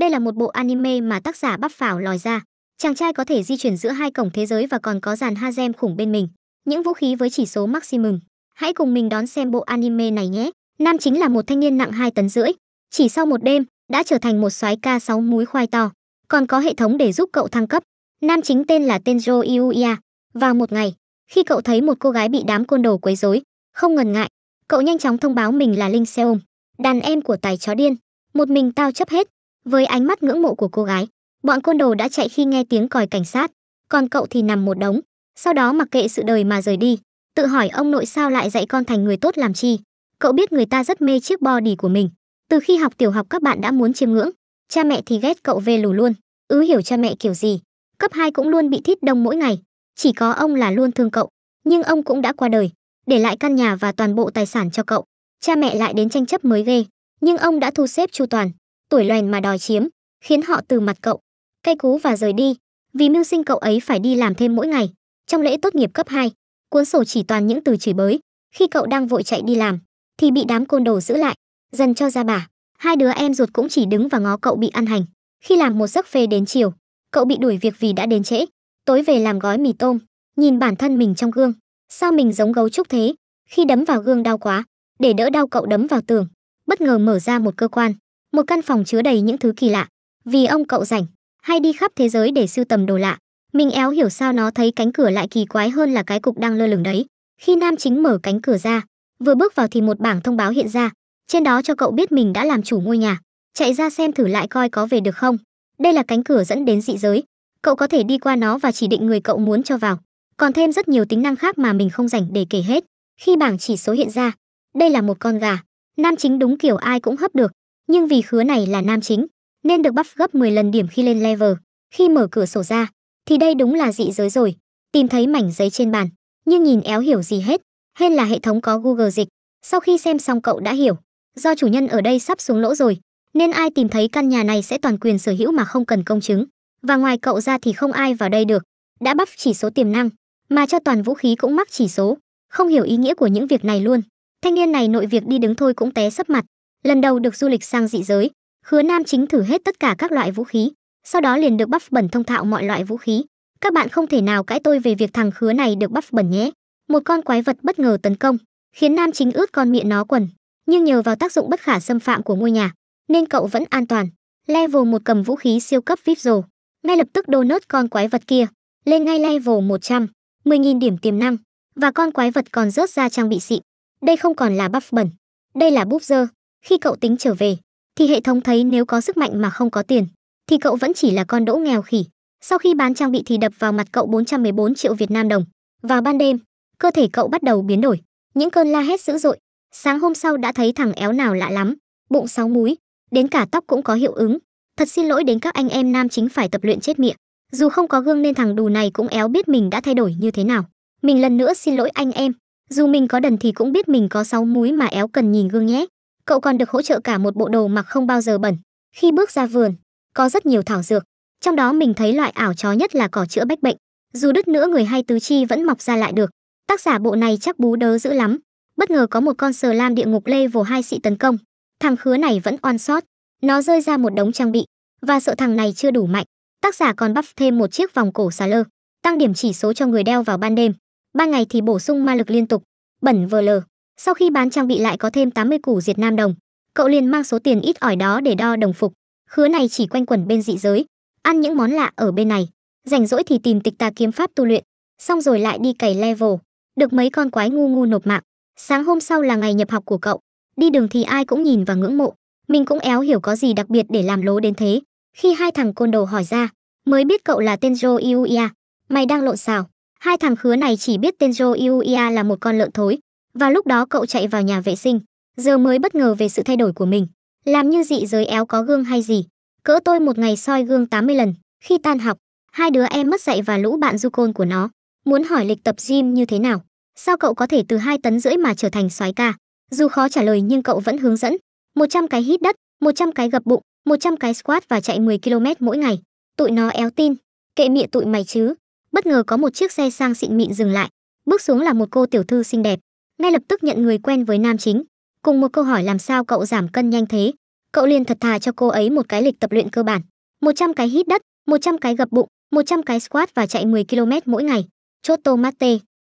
Đây là một bộ anime mà tác giả bắp phảo lòi ra. Chàng trai có thể di chuyển giữa hai cổng thế giới và còn có dàn Hazem khủng bên mình. Những vũ khí với chỉ số maximum. Hãy cùng mình đón xem bộ anime này nhé. Nam chính là một thanh niên nặng 2 tấn rưỡi. Chỉ sau một đêm, đã trở thành một soái ca 6 múi khoai to. Còn có hệ thống để giúp cậu thăng cấp. Nam chính tên là Tenjo Iuya. Vào một ngày, khi cậu thấy một cô gái bị đám côn đồ quấy rối, không ngần ngại, cậu nhanh chóng thông báo mình là Linh Seom, đàn em của tài chó điên. Một mình tao chấp hết, với ánh mắt ngưỡng mộ của cô gái, bọn côn đồ đã chạy khi nghe tiếng còi cảnh sát, còn cậu thì nằm một đống, sau đó mặc kệ sự đời mà rời đi, tự hỏi ông nội sao lại dạy con thành người tốt làm chi. Cậu biết người ta rất mê chiếc body của mình, từ khi học tiểu học các bạn đã muốn chiêm ngưỡng, cha mẹ thì ghét cậu về lù luôn, ứ hiểu cha mẹ kiểu gì. Cấp 2 cũng luôn bị thít đông mỗi ngày, chỉ có ông là luôn thương cậu, nhưng ông cũng đã qua đời, để lại căn nhà và toàn bộ tài sản cho cậu. Cha mẹ lại đến tranh chấp mới ghê, nhưng ông đã thu xếp chu toàn, tuổi loèn mà đòi chiếm, khiến họ từ mặt cậu, cay cú và rời đi, vì mưu sinh cậu ấy phải đi làm thêm mỗi ngày. Trong lễ tốt nghiệp cấp 2, cuốn sổ chỉ toàn những từ chửi bới, khi cậu đang vội chạy đi làm, thì bị đám côn đồ giữ lại, dần cho ra bả. Hai đứa em ruột cũng chỉ đứng và ngó cậu bị ăn hành. Khi làm một giấc phê đến chiều, cậu bị đuổi việc vì đã đến trễ. Tối về làm gói mì tôm, nhìn bản thân mình trong gương. Sao mình giống gấu trúc thế? Khi đấm vào gương đau quá, để đỡ đau cậu đấm vào tường, bất ngờ mở ra một cơ quan một căn phòng chứa đầy những thứ kỳ lạ vì ông cậu rảnh hay đi khắp thế giới để sưu tầm đồ lạ mình éo hiểu sao nó thấy cánh cửa lại kỳ quái hơn là cái cục đang lơ lửng đấy khi nam chính mở cánh cửa ra vừa bước vào thì một bảng thông báo hiện ra trên đó cho cậu biết mình đã làm chủ ngôi nhà chạy ra xem thử lại coi có về được không đây là cánh cửa dẫn đến dị giới cậu có thể đi qua nó và chỉ định người cậu muốn cho vào còn thêm rất nhiều tính năng khác mà mình không rảnh để kể hết khi bảng chỉ số hiện ra đây là một con gà nam chính đúng kiểu ai cũng hấp được nhưng vì khứa này là nam chính, nên được buff gấp 10 lần điểm khi lên level. Khi mở cửa sổ ra, thì đây đúng là dị giới rồi. Tìm thấy mảnh giấy trên bàn, nhưng nhìn éo hiểu gì hết, hên là hệ thống có Google dịch. Sau khi xem xong cậu đã hiểu, do chủ nhân ở đây sắp xuống lỗ rồi, nên ai tìm thấy căn nhà này sẽ toàn quyền sở hữu mà không cần công chứng. Và ngoài cậu ra thì không ai vào đây được. Đã buff chỉ số tiềm năng, mà cho toàn vũ khí cũng mắc chỉ số. Không hiểu ý nghĩa của những việc này luôn. Thanh niên này nội việc đi đứng thôi cũng té sấp mặt. Lần đầu được du lịch sang dị giới, Hứa Nam chính thử hết tất cả các loại vũ khí, sau đó liền được bắp bẩn thông thạo mọi loại vũ khí. Các bạn không thể nào cãi tôi về việc thằng Khứa này được bắp bẩn nhé. Một con quái vật bất ngờ tấn công, khiến Nam chính ướt con miệng nó quần, nhưng nhờ vào tác dụng bất khả xâm phạm của ngôi nhà, nên cậu vẫn an toàn. Level một cầm vũ khí siêu cấp VIP rồi, ngay lập tức đô nốt con quái vật kia, lên ngay level 100, 10.000 điểm tiềm năng, và con quái vật còn rớt ra trang bị xịn. Đây không còn là buff bẩn, đây là buff dơ. Khi cậu tính trở về, thì hệ thống thấy nếu có sức mạnh mà không có tiền, thì cậu vẫn chỉ là con đỗ nghèo khỉ. Sau khi bán trang bị thì đập vào mặt cậu 414 triệu Việt Nam đồng. Vào ban đêm, cơ thể cậu bắt đầu biến đổi, những cơn la hét dữ dội. Sáng hôm sau đã thấy thằng éo nào lạ lắm, bụng sáu múi, đến cả tóc cũng có hiệu ứng. Thật xin lỗi đến các anh em nam chính phải tập luyện chết miệng. Dù không có gương nên thằng đù này cũng éo biết mình đã thay đổi như thế nào. Mình lần nữa xin lỗi anh em. Dù mình có đần thì cũng biết mình có sáu múi mà éo cần nhìn gương nhé cậu còn được hỗ trợ cả một bộ đồ mặc không bao giờ bẩn khi bước ra vườn có rất nhiều thảo dược trong đó mình thấy loại ảo chó nhất là cỏ chữa bách bệnh dù đứt nữa người hay tứ chi vẫn mọc ra lại được tác giả bộ này chắc bú đớ dữ lắm bất ngờ có một con sờ lam địa ngục lê vồ hai sĩ tấn công thằng khứa này vẫn oan sót nó rơi ra một đống trang bị và sợ thằng này chưa đủ mạnh tác giả còn bắp thêm một chiếc vòng cổ xà lơ tăng điểm chỉ số cho người đeo vào ban đêm ban ngày thì bổ sung ma lực liên tục bẩn vờ lờ sau khi bán trang bị lại có thêm 80 củ diệt nam đồng, cậu liền mang số tiền ít ỏi đó để đo đồng phục. Khứa này chỉ quanh quẩn bên dị giới, ăn những món lạ ở bên này, rảnh rỗi thì tìm tịch tà kiếm pháp tu luyện, xong rồi lại đi cày level, được mấy con quái ngu ngu nộp mạng. Sáng hôm sau là ngày nhập học của cậu, đi đường thì ai cũng nhìn và ngưỡng mộ, mình cũng éo hiểu có gì đặc biệt để làm lố đến thế. Khi hai thằng côn đồ hỏi ra, mới biết cậu là tên Jo Iuia, mày đang lộn xào. Hai thằng khứa này chỉ biết tên Jo Iuia là một con lợn thối, và lúc đó cậu chạy vào nhà vệ sinh giờ mới bất ngờ về sự thay đổi của mình làm như dị giới éo có gương hay gì cỡ tôi một ngày soi gương 80 lần khi tan học hai đứa em mất dạy và lũ bạn du côn của nó muốn hỏi lịch tập gym như thế nào sao cậu có thể từ hai tấn rưỡi mà trở thành soái ca dù khó trả lời nhưng cậu vẫn hướng dẫn 100 cái hít đất 100 cái gập bụng 100 cái squat và chạy 10 km mỗi ngày tụi nó éo tin kệ mịa tụi mày chứ bất ngờ có một chiếc xe sang xịn mịn dừng lại bước xuống là một cô tiểu thư xinh đẹp ngay lập tức nhận người quen với nam chính cùng một câu hỏi làm sao cậu giảm cân nhanh thế cậu liền thật thà cho cô ấy một cái lịch tập luyện cơ bản 100 cái hít đất 100 cái gập bụng 100 cái squat và chạy 10 km mỗi ngày chốt tô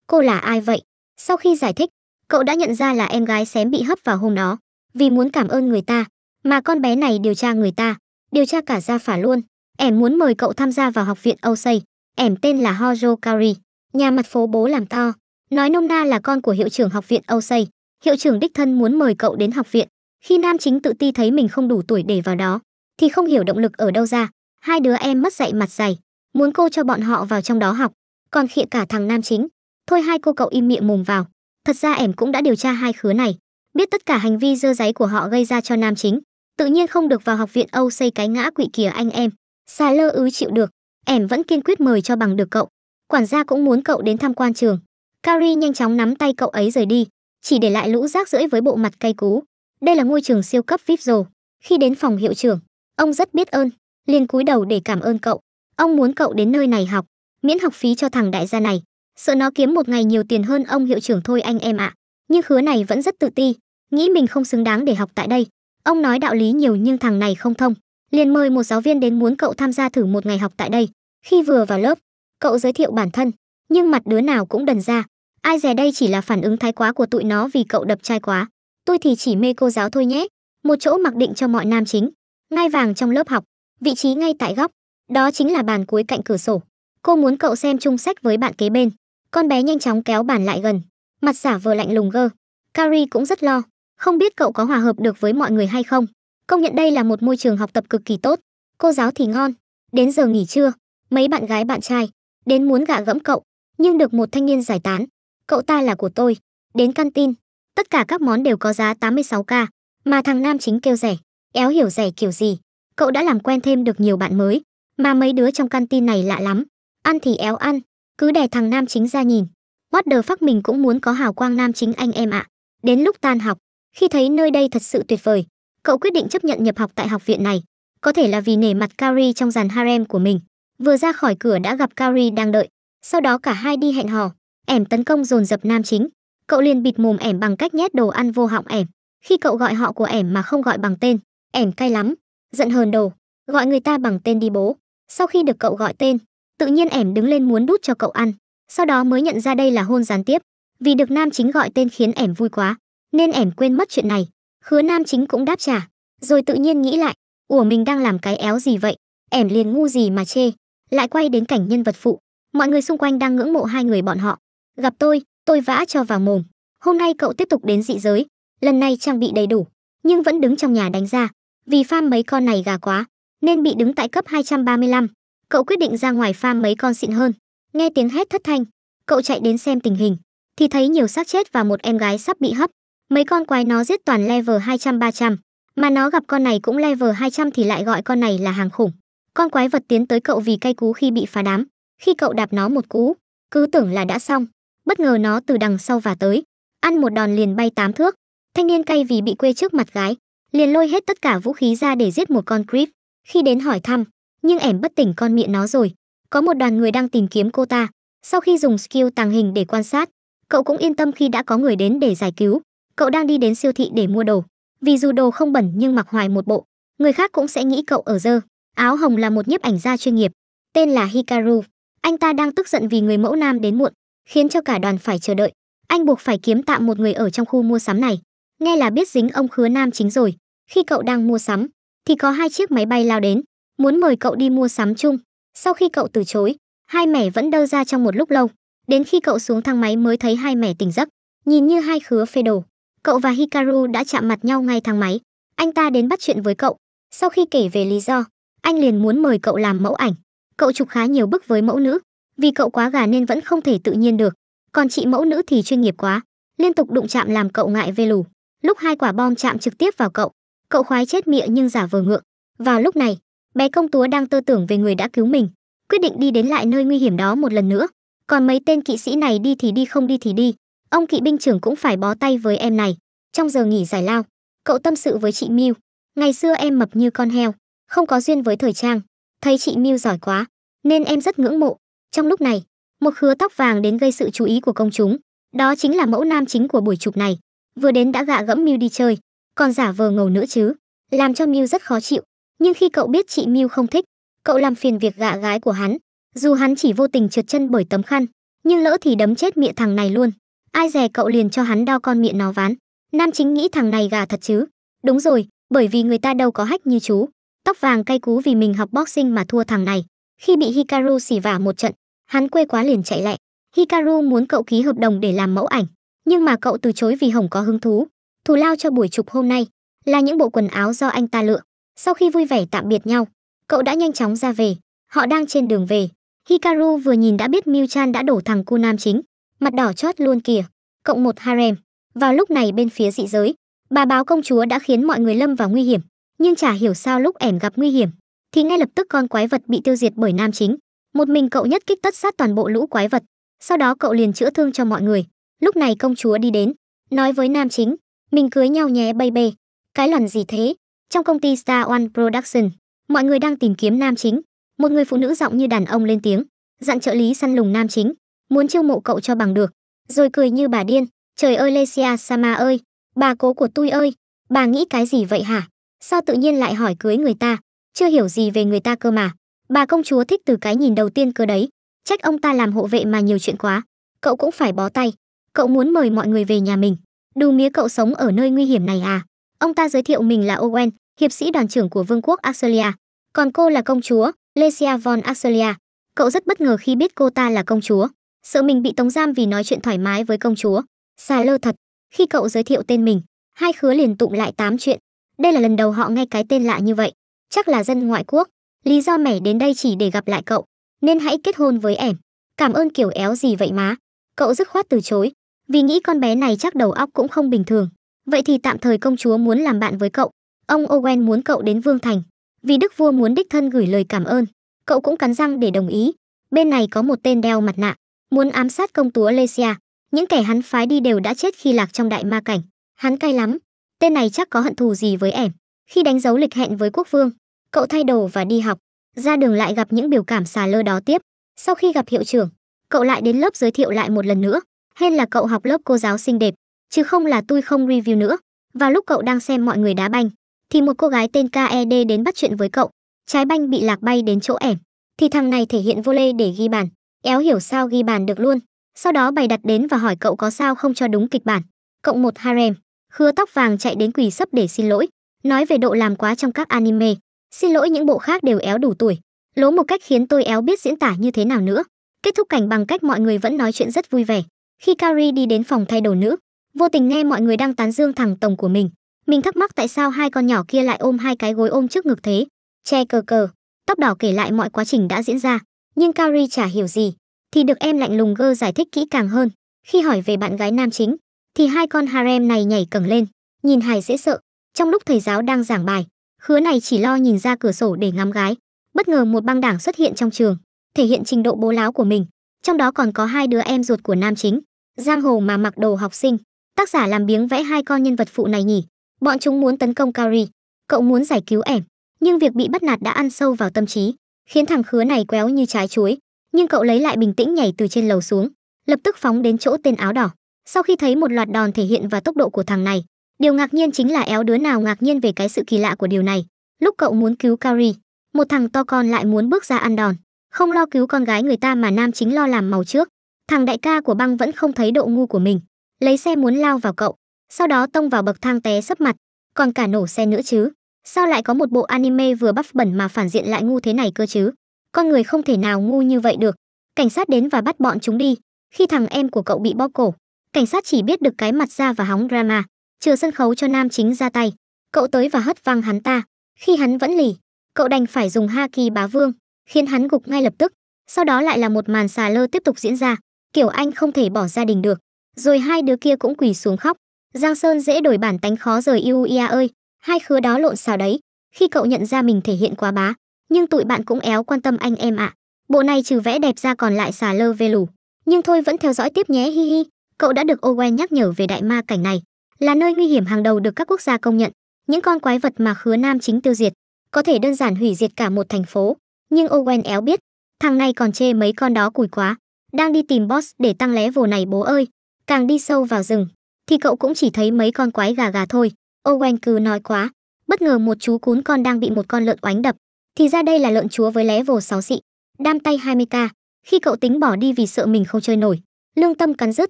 cô là ai vậy sau khi giải thích cậu đã nhận ra là em gái xém bị hấp vào hôm đó vì muốn cảm ơn người ta mà con bé này điều tra người ta điều tra cả gia phả luôn ẻm muốn mời cậu tham gia vào học viện âu xây ẻm tên là hojo kari nhà mặt phố bố làm to nói nôm na là con của hiệu trưởng học viện âu xây hiệu trưởng đích thân muốn mời cậu đến học viện khi nam chính tự ti thấy mình không đủ tuổi để vào đó thì không hiểu động lực ở đâu ra hai đứa em mất dạy mặt dày muốn cô cho bọn họ vào trong đó học còn khịa cả thằng nam chính thôi hai cô cậu im miệng mồm vào thật ra em cũng đã điều tra hai khứa này biết tất cả hành vi dơ giấy của họ gây ra cho nam chính tự nhiên không được vào học viện âu xây cái ngã quỵ kìa anh em xà lơ ứ chịu được em vẫn kiên quyết mời cho bằng được cậu quản gia cũng muốn cậu đến tham quan trường Carrie nhanh chóng nắm tay cậu ấy rời đi, chỉ để lại lũ rác rưởi với bộ mặt cay cú. Đây là ngôi trường siêu cấp VIP rồi. Khi đến phòng hiệu trưởng, ông rất biết ơn, liền cúi đầu để cảm ơn cậu. Ông muốn cậu đến nơi này học, miễn học phí cho thằng đại gia này. Sợ nó kiếm một ngày nhiều tiền hơn ông hiệu trưởng thôi anh em ạ. À. Nhưng hứa này vẫn rất tự ti, nghĩ mình không xứng đáng để học tại đây. Ông nói đạo lý nhiều nhưng thằng này không thông. Liền mời một giáo viên đến muốn cậu tham gia thử một ngày học tại đây. Khi vừa vào lớp, cậu giới thiệu bản thân, nhưng mặt đứa nào cũng đần ra ai dè đây chỉ là phản ứng thái quá của tụi nó vì cậu đập trai quá tôi thì chỉ mê cô giáo thôi nhé một chỗ mặc định cho mọi nam chính ngay vàng trong lớp học vị trí ngay tại góc đó chính là bàn cuối cạnh cửa sổ cô muốn cậu xem chung sách với bạn kế bên con bé nhanh chóng kéo bàn lại gần mặt giả vờ lạnh lùng gơ carrie cũng rất lo không biết cậu có hòa hợp được với mọi người hay không công nhận đây là một môi trường học tập cực kỳ tốt cô giáo thì ngon đến giờ nghỉ trưa mấy bạn gái bạn trai đến muốn gạ gẫm cậu nhưng được một thanh niên giải tán. Cậu ta là của tôi. Đến căn tin, tất cả các món đều có giá 86k, mà thằng nam chính kêu rẻ, éo hiểu rẻ kiểu gì. Cậu đã làm quen thêm được nhiều bạn mới, mà mấy đứa trong căn tin này lạ lắm. Ăn thì éo ăn, cứ đè thằng nam chính ra nhìn. What the fuck mình cũng muốn có hào quang nam chính anh em ạ. À. Đến lúc tan học, khi thấy nơi đây thật sự tuyệt vời, cậu quyết định chấp nhận nhập học tại học viện này. Có thể là vì nể mặt Kari trong dàn harem của mình. Vừa ra khỏi cửa đã gặp Kari đang đợi. Sau đó cả hai đi hẹn hò, ẻm tấn công dồn dập nam chính. Cậu liền bịt mồm ẻm bằng cách nhét đồ ăn vô họng ẻm. Khi cậu gọi họ của ẻm mà không gọi bằng tên, ẻm cay lắm, giận hờn đồ, gọi người ta bằng tên đi bố. Sau khi được cậu gọi tên, tự nhiên ẻm đứng lên muốn đút cho cậu ăn, sau đó mới nhận ra đây là hôn gián tiếp. Vì được nam chính gọi tên khiến ẻm vui quá, nên ẻm quên mất chuyện này. Khứa nam chính cũng đáp trả, rồi tự nhiên nghĩ lại, ủa mình đang làm cái éo gì vậy? Ẻm liền ngu gì mà chê, lại quay đến cảnh nhân vật phụ mọi người xung quanh đang ngưỡng mộ hai người bọn họ gặp tôi tôi vã cho vào mồm hôm nay cậu tiếp tục đến dị giới lần này trang bị đầy đủ nhưng vẫn đứng trong nhà đánh ra vì farm mấy con này gà quá nên bị đứng tại cấp 235. Cậu quyết định ra ngoài farm mấy con xịn hơn. Nghe tiếng hét thất thanh, cậu chạy đến xem tình hình, thì thấy nhiều xác chết và một em gái sắp bị hấp. Mấy con quái nó giết toàn level 200 300, mà nó gặp con này cũng level 200 thì lại gọi con này là hàng khủng. Con quái vật tiến tới cậu vì cay cú khi bị phá đám, khi cậu đạp nó một cú, cứ tưởng là đã xong, bất ngờ nó từ đằng sau và tới, ăn một đòn liền bay tám thước. Thanh niên cay vì bị quê trước mặt gái, liền lôi hết tất cả vũ khí ra để giết một con creep. Khi đến hỏi thăm, nhưng ẻm bất tỉnh con miệng nó rồi. Có một đoàn người đang tìm kiếm cô ta. Sau khi dùng skill tàng hình để quan sát, cậu cũng yên tâm khi đã có người đến để giải cứu. Cậu đang đi đến siêu thị để mua đồ. Vì dù đồ không bẩn nhưng mặc hoài một bộ, người khác cũng sẽ nghĩ cậu ở dơ. Áo hồng là một nhiếp ảnh gia chuyên nghiệp, tên là Hikaru. Anh ta đang tức giận vì người mẫu nam đến muộn, khiến cho cả đoàn phải chờ đợi. Anh buộc phải kiếm tạm một người ở trong khu mua sắm này. Nghe là biết dính ông Khứa Nam chính rồi. Khi cậu đang mua sắm, thì có hai chiếc máy bay lao đến, muốn mời cậu đi mua sắm chung. Sau khi cậu từ chối, hai mẻ vẫn đơ ra trong một lúc lâu. Đến khi cậu xuống thang máy mới thấy hai mẻ tỉnh giấc, nhìn như hai khứa phê đồ. Cậu và Hikaru đã chạm mặt nhau ngay thang máy. Anh ta đến bắt chuyện với cậu. Sau khi kể về lý do, anh liền muốn mời cậu làm mẫu ảnh cậu chụp khá nhiều bức với mẫu nữ vì cậu quá gà nên vẫn không thể tự nhiên được còn chị mẫu nữ thì chuyên nghiệp quá liên tục đụng chạm làm cậu ngại vê lù lúc hai quả bom chạm trực tiếp vào cậu cậu khoái chết miệng nhưng giả vờ ngượng vào lúc này bé công túa đang tư tưởng về người đã cứu mình quyết định đi đến lại nơi nguy hiểm đó một lần nữa còn mấy tên kỵ sĩ này đi thì đi không đi thì đi ông kỵ binh trưởng cũng phải bó tay với em này trong giờ nghỉ giải lao cậu tâm sự với chị miu ngày xưa em mập như con heo không có duyên với thời trang Thấy chị Miu giỏi quá, nên em rất ngưỡng mộ. Trong lúc này, một khứa tóc vàng đến gây sự chú ý của công chúng. Đó chính là mẫu nam chính của buổi chụp này. Vừa đến đã gạ gẫm Miu đi chơi, còn giả vờ ngầu nữa chứ, làm cho Miu rất khó chịu. Nhưng khi cậu biết chị Miu không thích, cậu làm phiền việc gạ gái của hắn. Dù hắn chỉ vô tình trượt chân bởi tấm khăn, nhưng lỡ thì đấm chết miệng thằng này luôn. Ai dè cậu liền cho hắn đao con miệng nó ván. Nam chính nghĩ thằng này gà thật chứ. Đúng rồi, bởi vì người ta đâu có hách như chú tóc vàng cay cú vì mình học boxing mà thua thằng này. Khi bị Hikaru xỉ vả một trận, hắn quê quá liền chạy lẹ. Hikaru muốn cậu ký hợp đồng để làm mẫu ảnh, nhưng mà cậu từ chối vì Hồng có hứng thú. Thù lao cho buổi chụp hôm nay là những bộ quần áo do anh ta lựa. Sau khi vui vẻ tạm biệt nhau, cậu đã nhanh chóng ra về. Họ đang trên đường về. Hikaru vừa nhìn đã biết Miu-chan đã đổ thằng cu nam chính. Mặt đỏ chót luôn kìa. Cộng một harem. Vào lúc này bên phía dị giới, bà báo công chúa đã khiến mọi người lâm vào nguy hiểm nhưng chả hiểu sao lúc ẻn gặp nguy hiểm thì ngay lập tức con quái vật bị tiêu diệt bởi nam chính một mình cậu nhất kích tất sát toàn bộ lũ quái vật sau đó cậu liền chữa thương cho mọi người lúc này công chúa đi đến nói với nam chính mình cưới nhau nhé baby cái lần gì thế trong công ty star one production mọi người đang tìm kiếm nam chính một người phụ nữ giọng như đàn ông lên tiếng dặn trợ lý săn lùng nam chính muốn chiêu mộ cậu cho bằng được rồi cười như bà điên trời ơi lesia sama ơi bà cố của tôi ơi bà nghĩ cái gì vậy hả sao tự nhiên lại hỏi cưới người ta chưa hiểu gì về người ta cơ mà bà công chúa thích từ cái nhìn đầu tiên cơ đấy trách ông ta làm hộ vệ mà nhiều chuyện quá cậu cũng phải bó tay cậu muốn mời mọi người về nhà mình đù mía cậu sống ở nơi nguy hiểm này à ông ta giới thiệu mình là owen hiệp sĩ đoàn trưởng của vương quốc australia còn cô là công chúa lesia von australia cậu rất bất ngờ khi biết cô ta là công chúa sợ mình bị tống giam vì nói chuyện thoải mái với công chúa xà lơ thật khi cậu giới thiệu tên mình hai khứa liền tụng lại tám chuyện đây là lần đầu họ nghe cái tên lạ như vậy, chắc là dân ngoại quốc. Lý do mẻ đến đây chỉ để gặp lại cậu, nên hãy kết hôn với ẻm. Cảm ơn kiểu éo gì vậy má. Cậu dứt khoát từ chối, vì nghĩ con bé này chắc đầu óc cũng không bình thường. Vậy thì tạm thời công chúa muốn làm bạn với cậu. Ông Owen muốn cậu đến Vương Thành, vì đức vua muốn đích thân gửi lời cảm ơn. Cậu cũng cắn răng để đồng ý. Bên này có một tên đeo mặt nạ, muốn ám sát công chúa Lesia. Những kẻ hắn phái đi đều đã chết khi lạc trong đại ma cảnh. Hắn cay lắm, Tên này chắc có hận thù gì với em. Khi đánh dấu lịch hẹn với quốc vương, cậu thay đồ và đi học. Ra đường lại gặp những biểu cảm xà lơ đó tiếp. Sau khi gặp hiệu trưởng, cậu lại đến lớp giới thiệu lại một lần nữa. Hên là cậu học lớp cô giáo xinh đẹp, chứ không là tôi không review nữa. Và lúc cậu đang xem mọi người đá banh, thì một cô gái tên KED đến bắt chuyện với cậu. Trái banh bị lạc bay đến chỗ ẻm, thì thằng này thể hiện vô lê để ghi bàn. Éo hiểu sao ghi bàn được luôn. Sau đó bày đặt đến và hỏi cậu có sao không cho đúng kịch bản. Cộng một harem. Khứa tóc vàng chạy đến quỳ sấp để xin lỗi, nói về độ làm quá trong các anime, xin lỗi những bộ khác đều éo đủ tuổi, lố một cách khiến tôi éo biết diễn tả như thế nào nữa. Kết thúc cảnh bằng cách mọi người vẫn nói chuyện rất vui vẻ. Khi Kari đi đến phòng thay đồ nữ, vô tình nghe mọi người đang tán dương thằng tổng của mình. Mình thắc mắc tại sao hai con nhỏ kia lại ôm hai cái gối ôm trước ngực thế. Che cờ cờ, tóc đỏ kể lại mọi quá trình đã diễn ra, nhưng Kari chả hiểu gì. Thì được em lạnh lùng gơ giải thích kỹ càng hơn. Khi hỏi về bạn gái nam chính, thì hai con harem này nhảy cẳng lên, nhìn hài dễ sợ. Trong lúc thầy giáo đang giảng bài, khứa này chỉ lo nhìn ra cửa sổ để ngắm gái. Bất ngờ một băng đảng xuất hiện trong trường, thể hiện trình độ bố láo của mình. Trong đó còn có hai đứa em ruột của nam chính, giang hồ mà mặc đồ học sinh. Tác giả làm biếng vẽ hai con nhân vật phụ này nhỉ. Bọn chúng muốn tấn công Kari, cậu muốn giải cứu ẻm, nhưng việc bị bắt nạt đã ăn sâu vào tâm trí, khiến thằng khứa này quéo như trái chuối. Nhưng cậu lấy lại bình tĩnh nhảy từ trên lầu xuống, lập tức phóng đến chỗ tên áo đỏ sau khi thấy một loạt đòn thể hiện và tốc độ của thằng này điều ngạc nhiên chính là éo đứa nào ngạc nhiên về cái sự kỳ lạ của điều này lúc cậu muốn cứu Kari, một thằng to con lại muốn bước ra ăn đòn không lo cứu con gái người ta mà nam chính lo làm màu trước thằng đại ca của băng vẫn không thấy độ ngu của mình lấy xe muốn lao vào cậu sau đó tông vào bậc thang té sấp mặt còn cả nổ xe nữa chứ sao lại có một bộ anime vừa bắp bẩn mà phản diện lại ngu thế này cơ chứ con người không thể nào ngu như vậy được cảnh sát đến và bắt bọn chúng đi khi thằng em của cậu bị bóp cổ cảnh sát chỉ biết được cái mặt ra và hóng drama, chừa sân khấu cho nam chính ra tay. Cậu tới và hất văng hắn ta. Khi hắn vẫn lì, cậu đành phải dùng ha kỳ bá vương, khiến hắn gục ngay lập tức. Sau đó lại là một màn xà lơ tiếp tục diễn ra, kiểu anh không thể bỏ gia đình được. Rồi hai đứa kia cũng quỳ xuống khóc. Giang Sơn dễ đổi bản tánh khó rời Iuia ơi, hai khứa đó lộn xào đấy. Khi cậu nhận ra mình thể hiện quá bá, nhưng tụi bạn cũng éo quan tâm anh em ạ. À. Bộ này trừ vẽ đẹp ra còn lại xà lơ về lù. Nhưng thôi vẫn theo dõi tiếp nhé hi hi cậu đã được Owen nhắc nhở về đại ma cảnh này, là nơi nguy hiểm hàng đầu được các quốc gia công nhận. Những con quái vật mà Khứa Nam chính tiêu diệt, có thể đơn giản hủy diệt cả một thành phố, nhưng Owen éo biết, thằng này còn chê mấy con đó cùi quá, đang đi tìm boss để tăng lé vồ này bố ơi, càng đi sâu vào rừng thì cậu cũng chỉ thấy mấy con quái gà gà thôi. Owen cứ nói quá, bất ngờ một chú cún con đang bị một con lợn oánh đập, thì ra đây là lợn chúa với lé vồ sáu xị, đam tay 20k. Khi cậu tính bỏ đi vì sợ mình không chơi nổi, lương tâm cắn rứt,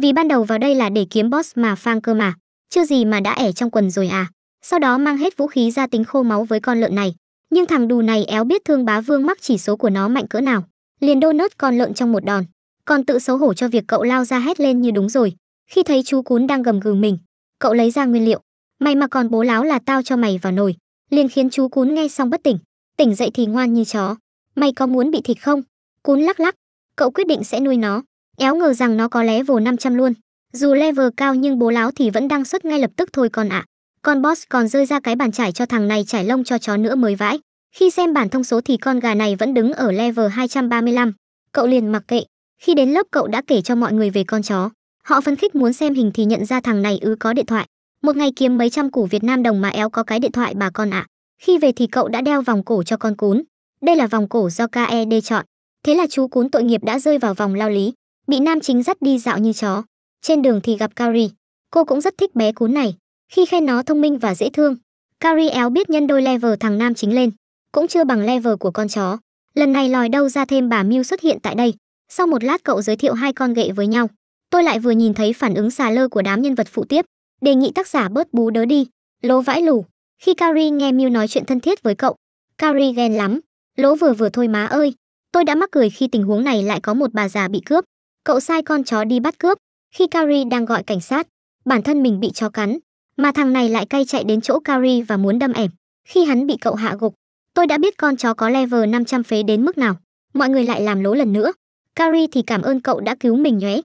vì ban đầu vào đây là để kiếm boss mà phang cơ mà, chưa gì mà đã ẻ trong quần rồi à. Sau đó mang hết vũ khí ra tính khô máu với con lợn này. Nhưng thằng đù này éo biết thương bá vương mắc chỉ số của nó mạnh cỡ nào. Liền đô nớt con lợn trong một đòn. Còn tự xấu hổ cho việc cậu lao ra hét lên như đúng rồi. Khi thấy chú cún đang gầm gừ mình, cậu lấy ra nguyên liệu. Mày mà còn bố láo là tao cho mày vào nồi. Liền khiến chú cún nghe xong bất tỉnh. Tỉnh dậy thì ngoan như chó. Mày có muốn bị thịt không? Cún lắc lắc. Cậu quyết định sẽ nuôi nó éo ngờ rằng nó có lẽ vồ 500 luôn. Dù level cao nhưng bố láo thì vẫn đang xuất ngay lập tức thôi còn ạ. À. Con boss còn rơi ra cái bàn trải cho thằng này trải lông cho chó nữa mới vãi. Khi xem bản thông số thì con gà này vẫn đứng ở level 235. Cậu liền mặc kệ. Khi đến lớp cậu đã kể cho mọi người về con chó. Họ phấn khích muốn xem hình thì nhận ra thằng này ứ có điện thoại. Một ngày kiếm mấy trăm củ Việt Nam đồng mà éo có cái điện thoại bà con ạ. À. Khi về thì cậu đã đeo vòng cổ cho con cún. Đây là vòng cổ do KED chọn. Thế là chú cún tội nghiệp đã rơi vào vòng lao lý bị nam chính dắt đi dạo như chó. Trên đường thì gặp Carrie, cô cũng rất thích bé cún này, khi khen nó thông minh và dễ thương. Carrie éo biết nhân đôi level thằng nam chính lên, cũng chưa bằng level của con chó. Lần này lòi đâu ra thêm bà Mew xuất hiện tại đây. Sau một lát cậu giới thiệu hai con ghệ với nhau. Tôi lại vừa nhìn thấy phản ứng xà lơ của đám nhân vật phụ tiếp, đề nghị tác giả bớt bú đớ đi, lố vãi lù. Khi Carrie nghe Mew nói chuyện thân thiết với cậu, Carrie ghen lắm. lố vừa vừa thôi má ơi, tôi đã mắc cười khi tình huống này lại có một bà già bị cướp cậu sai con chó đi bắt cướp khi Carrie đang gọi cảnh sát, bản thân mình bị chó cắn, mà thằng này lại cay chạy đến chỗ Carrie và muốn đâm ẻm. Khi hắn bị cậu hạ gục, tôi đã biết con chó có level 500 phế đến mức nào. Mọi người lại làm lố lần nữa. Carrie thì cảm ơn cậu đã cứu mình nhé.